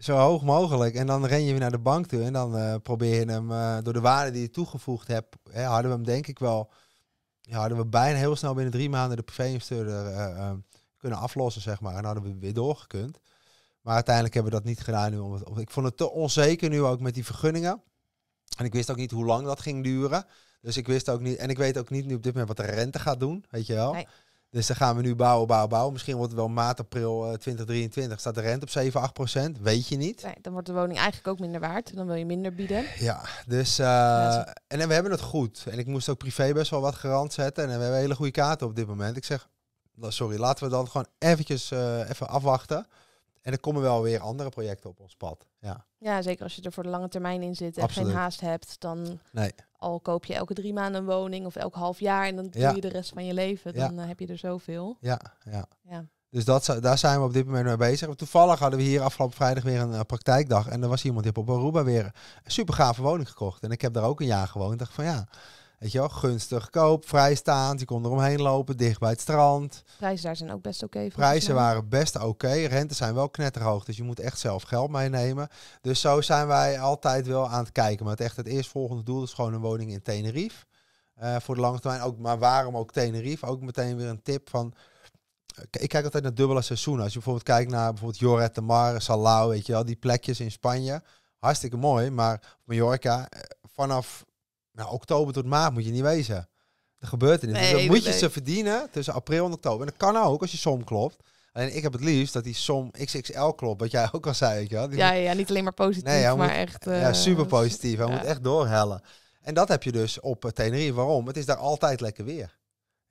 zo hoog mogelijk. En dan ren je weer naar de bank toe. En dan uh, probeer je hem eh, door de waarde die je toegevoegd hebt. Hè, hadden we hem denk ik wel. Ja, hadden we bijna heel snel binnen drie maanden de privé-investeerder eh, kunnen aflossen, zeg maar. En hadden we weer doorgekund. Maar uiteindelijk hebben we dat niet gedaan nu. Omdat, ik vond het te onzeker nu ook met die vergunningen. En ik wist ook niet hoe lang dat ging duren. Dus ik wist ook niet. En ik weet ook niet nu op dit moment wat de rente gaat doen. Weet je wel. Nee. Dus dan gaan we nu bouwen, bouwen, bouwen. Misschien wordt het wel maart, april 2023, eh, staat de rente op 7, 8 procent. Weet je niet. Nee, dan wordt de woning eigenlijk ook minder waard. Dan wil je minder bieden. Ja, dus... Eh, en, we hebben het goed. En ik moest ook privé best wel wat garant zetten. En we hebben hele goede kaarten op dit moment. Ik zeg, nou, sorry, laten we dan gewoon eventjes eh, even afwachten. En er komen wel weer andere projecten op ons pad. Ja. ja, zeker als je er voor de lange termijn in zit en geen haast hebt, dan... Nee al koop je elke drie maanden een woning of elk half jaar en dan doe je de rest van je leven, dan eh, heb je er zoveel. Ja, ja. ja. Dus dat, daar zijn we op dit moment mee bezig. Toevallig hadden we hier afgelopen vrijdag weer een eh, praktijkdag. En er was iemand die op Aruba weer een super gave woning gekocht. En ik heb daar ook een jaar gewoond. dacht van ja, Weet je wel, gunstig koop, vrijstaand. Je kon eromheen lopen, dicht bij het strand. Prijzen daar zijn ook best oké. Prijzen waren best oké. Okay. Rentes zijn wel knetterhoog, dus je moet echt zelf geld meenemen. Dus zo zijn wij altijd wel aan het kijken. Maar het, echt, het eerstvolgende doel is gewoon een woning in Tenerife. Eh, voor de lange termijn ook. Maar waarom ook Tenerife? Ook meteen weer een tip van... Eh, ik kijk altijd naar dubbele seizoenen. Als je bijvoorbeeld kijkt naar bijvoorbeeld Joret de Mar, Salau, weet je wel, die plekjes in Spanje. Hartstikke mooi, maar Mallorca, eh, vanaf nou, oktober tot maart moet je niet wezen. Er gebeurt er niet. dus dan moet je ze verdienen tussen april en oktober. En dat kan ook als je som klopt. Alleen ik heb het liefst dat die som XXL klopt, wat jij ook al zei. ja, ja, ja, niet alleen maar positief, nee, maar echt... ja, eh, super positief. Hij moet echt doorhellen. En dat heb je dus op eh, Tenerife. Waarom? Het is daar altijd lekker weer.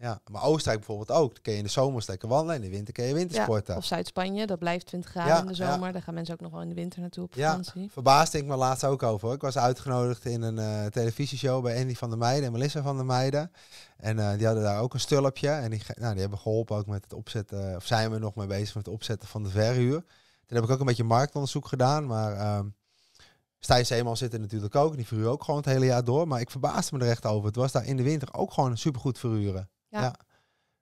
Ja, maar Oostenrijk bijvoorbeeld ook. Dan kun je in de zomer lekker wandelen, in de winter kun je wintersporten. Ja, of Zuid-Spanje, dat blijft 20 graden in de zomer. Daar gaan mensen ook nog wel in de winter naartoe op vakantie. Ja, verbaasde ik me laatst ook over. Ik was uitgenodigd in een eh, televisieshow bij Andy van der Meijden en Melissa van der Meijden. En eh, die hadden daar ook een stulpje. En die, nou, die hebben geholpen ook met het opzetten, eh, of zijn we nog mee bezig met het opzetten van de verhuur. Toen heb ik ook een beetje marktonderzoek gedaan, maar... Um, Stijn Zeeman zit er natuurlijk ook. Die verhuur ook gewoon het hele jaar door. Maar ik verbaasde me er echt over. Het was daar in de winter ook gewoon supergoed verhuren. Ja.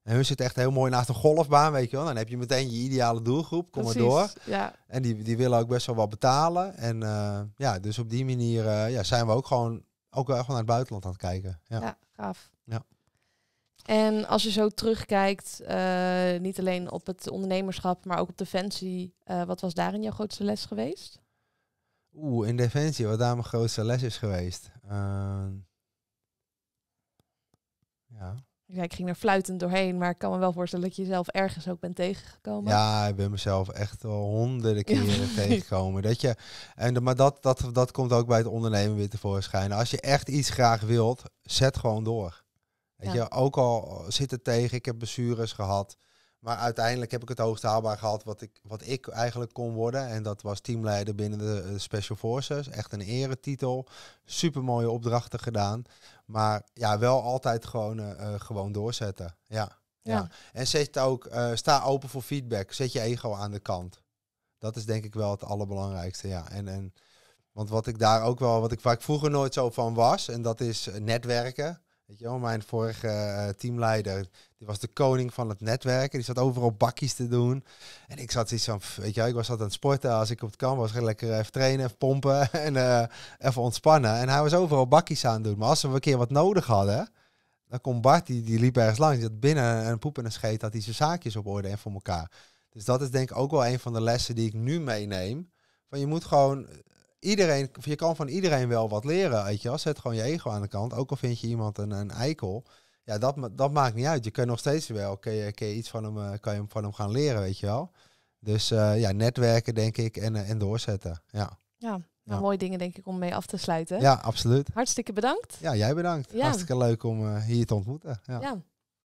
En hun zit echt heel mooi naast een golfbaan, weet je wel. Dan heb je meteen je ideale doelgroep, kom Precies, maar door. Ja. En die, die willen ook best wel wat betalen. En eh, ja, dus op die manier eh, ja, zijn we ook gewoon, ook gewoon naar het buitenland aan het kijken. Ja, ja gaaf. Ja. En als je zo terugkijkt, eh, niet alleen op het ondernemerschap, maar ook op Defensie. wat was daarin jouw grootste les geweest? Oeh, in Defensie, wat daar mijn grootste les is geweest. Ehm, ja, ja, ik ging er fluitend doorheen, maar ik kan me wel voorstellen dat je zelf ergens ook bent tegengekomen. Ja, ik ben mezelf echt wel honderden keren tegengekomen. Dat je, en, maar dat, dat, dat komt ook bij het ondernemen weer tevoorschijn. Als je echt iets graag wilt, zet gewoon door. Weet je, ook al zit het tegen, ik heb blessures gehad. Maar uiteindelijk heb ik het hoogst haalbaar gehad wat ik, wat ik eigenlijk kon worden. En dat was teamleider binnen de eh, Special Forces. Echt een eretitel. Super mooie opdrachten gedaan. Maar ja, wel altijd gewoon, eh, eh, gewoon doorzetten. Ja. Ja. En zet ook, eh, sta open voor feedback. Zet je ego aan de kant. Dat is denk ik wel het allerbelangrijkste. Ja. En, en, want wat ik daar ook wel, wat ik vaak vroeger nooit zo van was, en dat is netwerken. Weet mijn vorige eh, teamleider, die was de koning van het netwerken. Die zat overal bakjes te doen. En ik zat iets van, weet je ik was altijd aan het sporten. Als ik op het kamp was, ging lekker even trainen, even pompen en eh, even ontspannen. En hij was overal bakjes aan het doen. Maar als we een keer wat nodig hadden, dan komt Bart, die, die liep ergens langs. Die zat binnen en poep en een scheet, dat hij zijn zaakjes op orde en voor elkaar. Dus dat is denk ik ook wel een van de lessen die ik nu meeneem. Van je moet gewoon iedereen, je kan van iedereen wel wat leren, weet je wel. Zet gewoon je ego aan de kant. Ook al vind je iemand een, een eikel. Ja, dat, dat maakt niet uit. Je kunt nog steeds wel, kun je, kun je iets van hem, eh, kan je van hem gaan leren, weet je wel. Dus eh, ja, netwerken denk ik en, eh, en doorzetten, ja. Nou, ja, mooie dingen denk ik om mee af te sluiten. Ja, absoluut. Hartstikke bedankt. Ja, jij bedankt. Hartstikke leuk om hier te ontmoeten. ja. ja.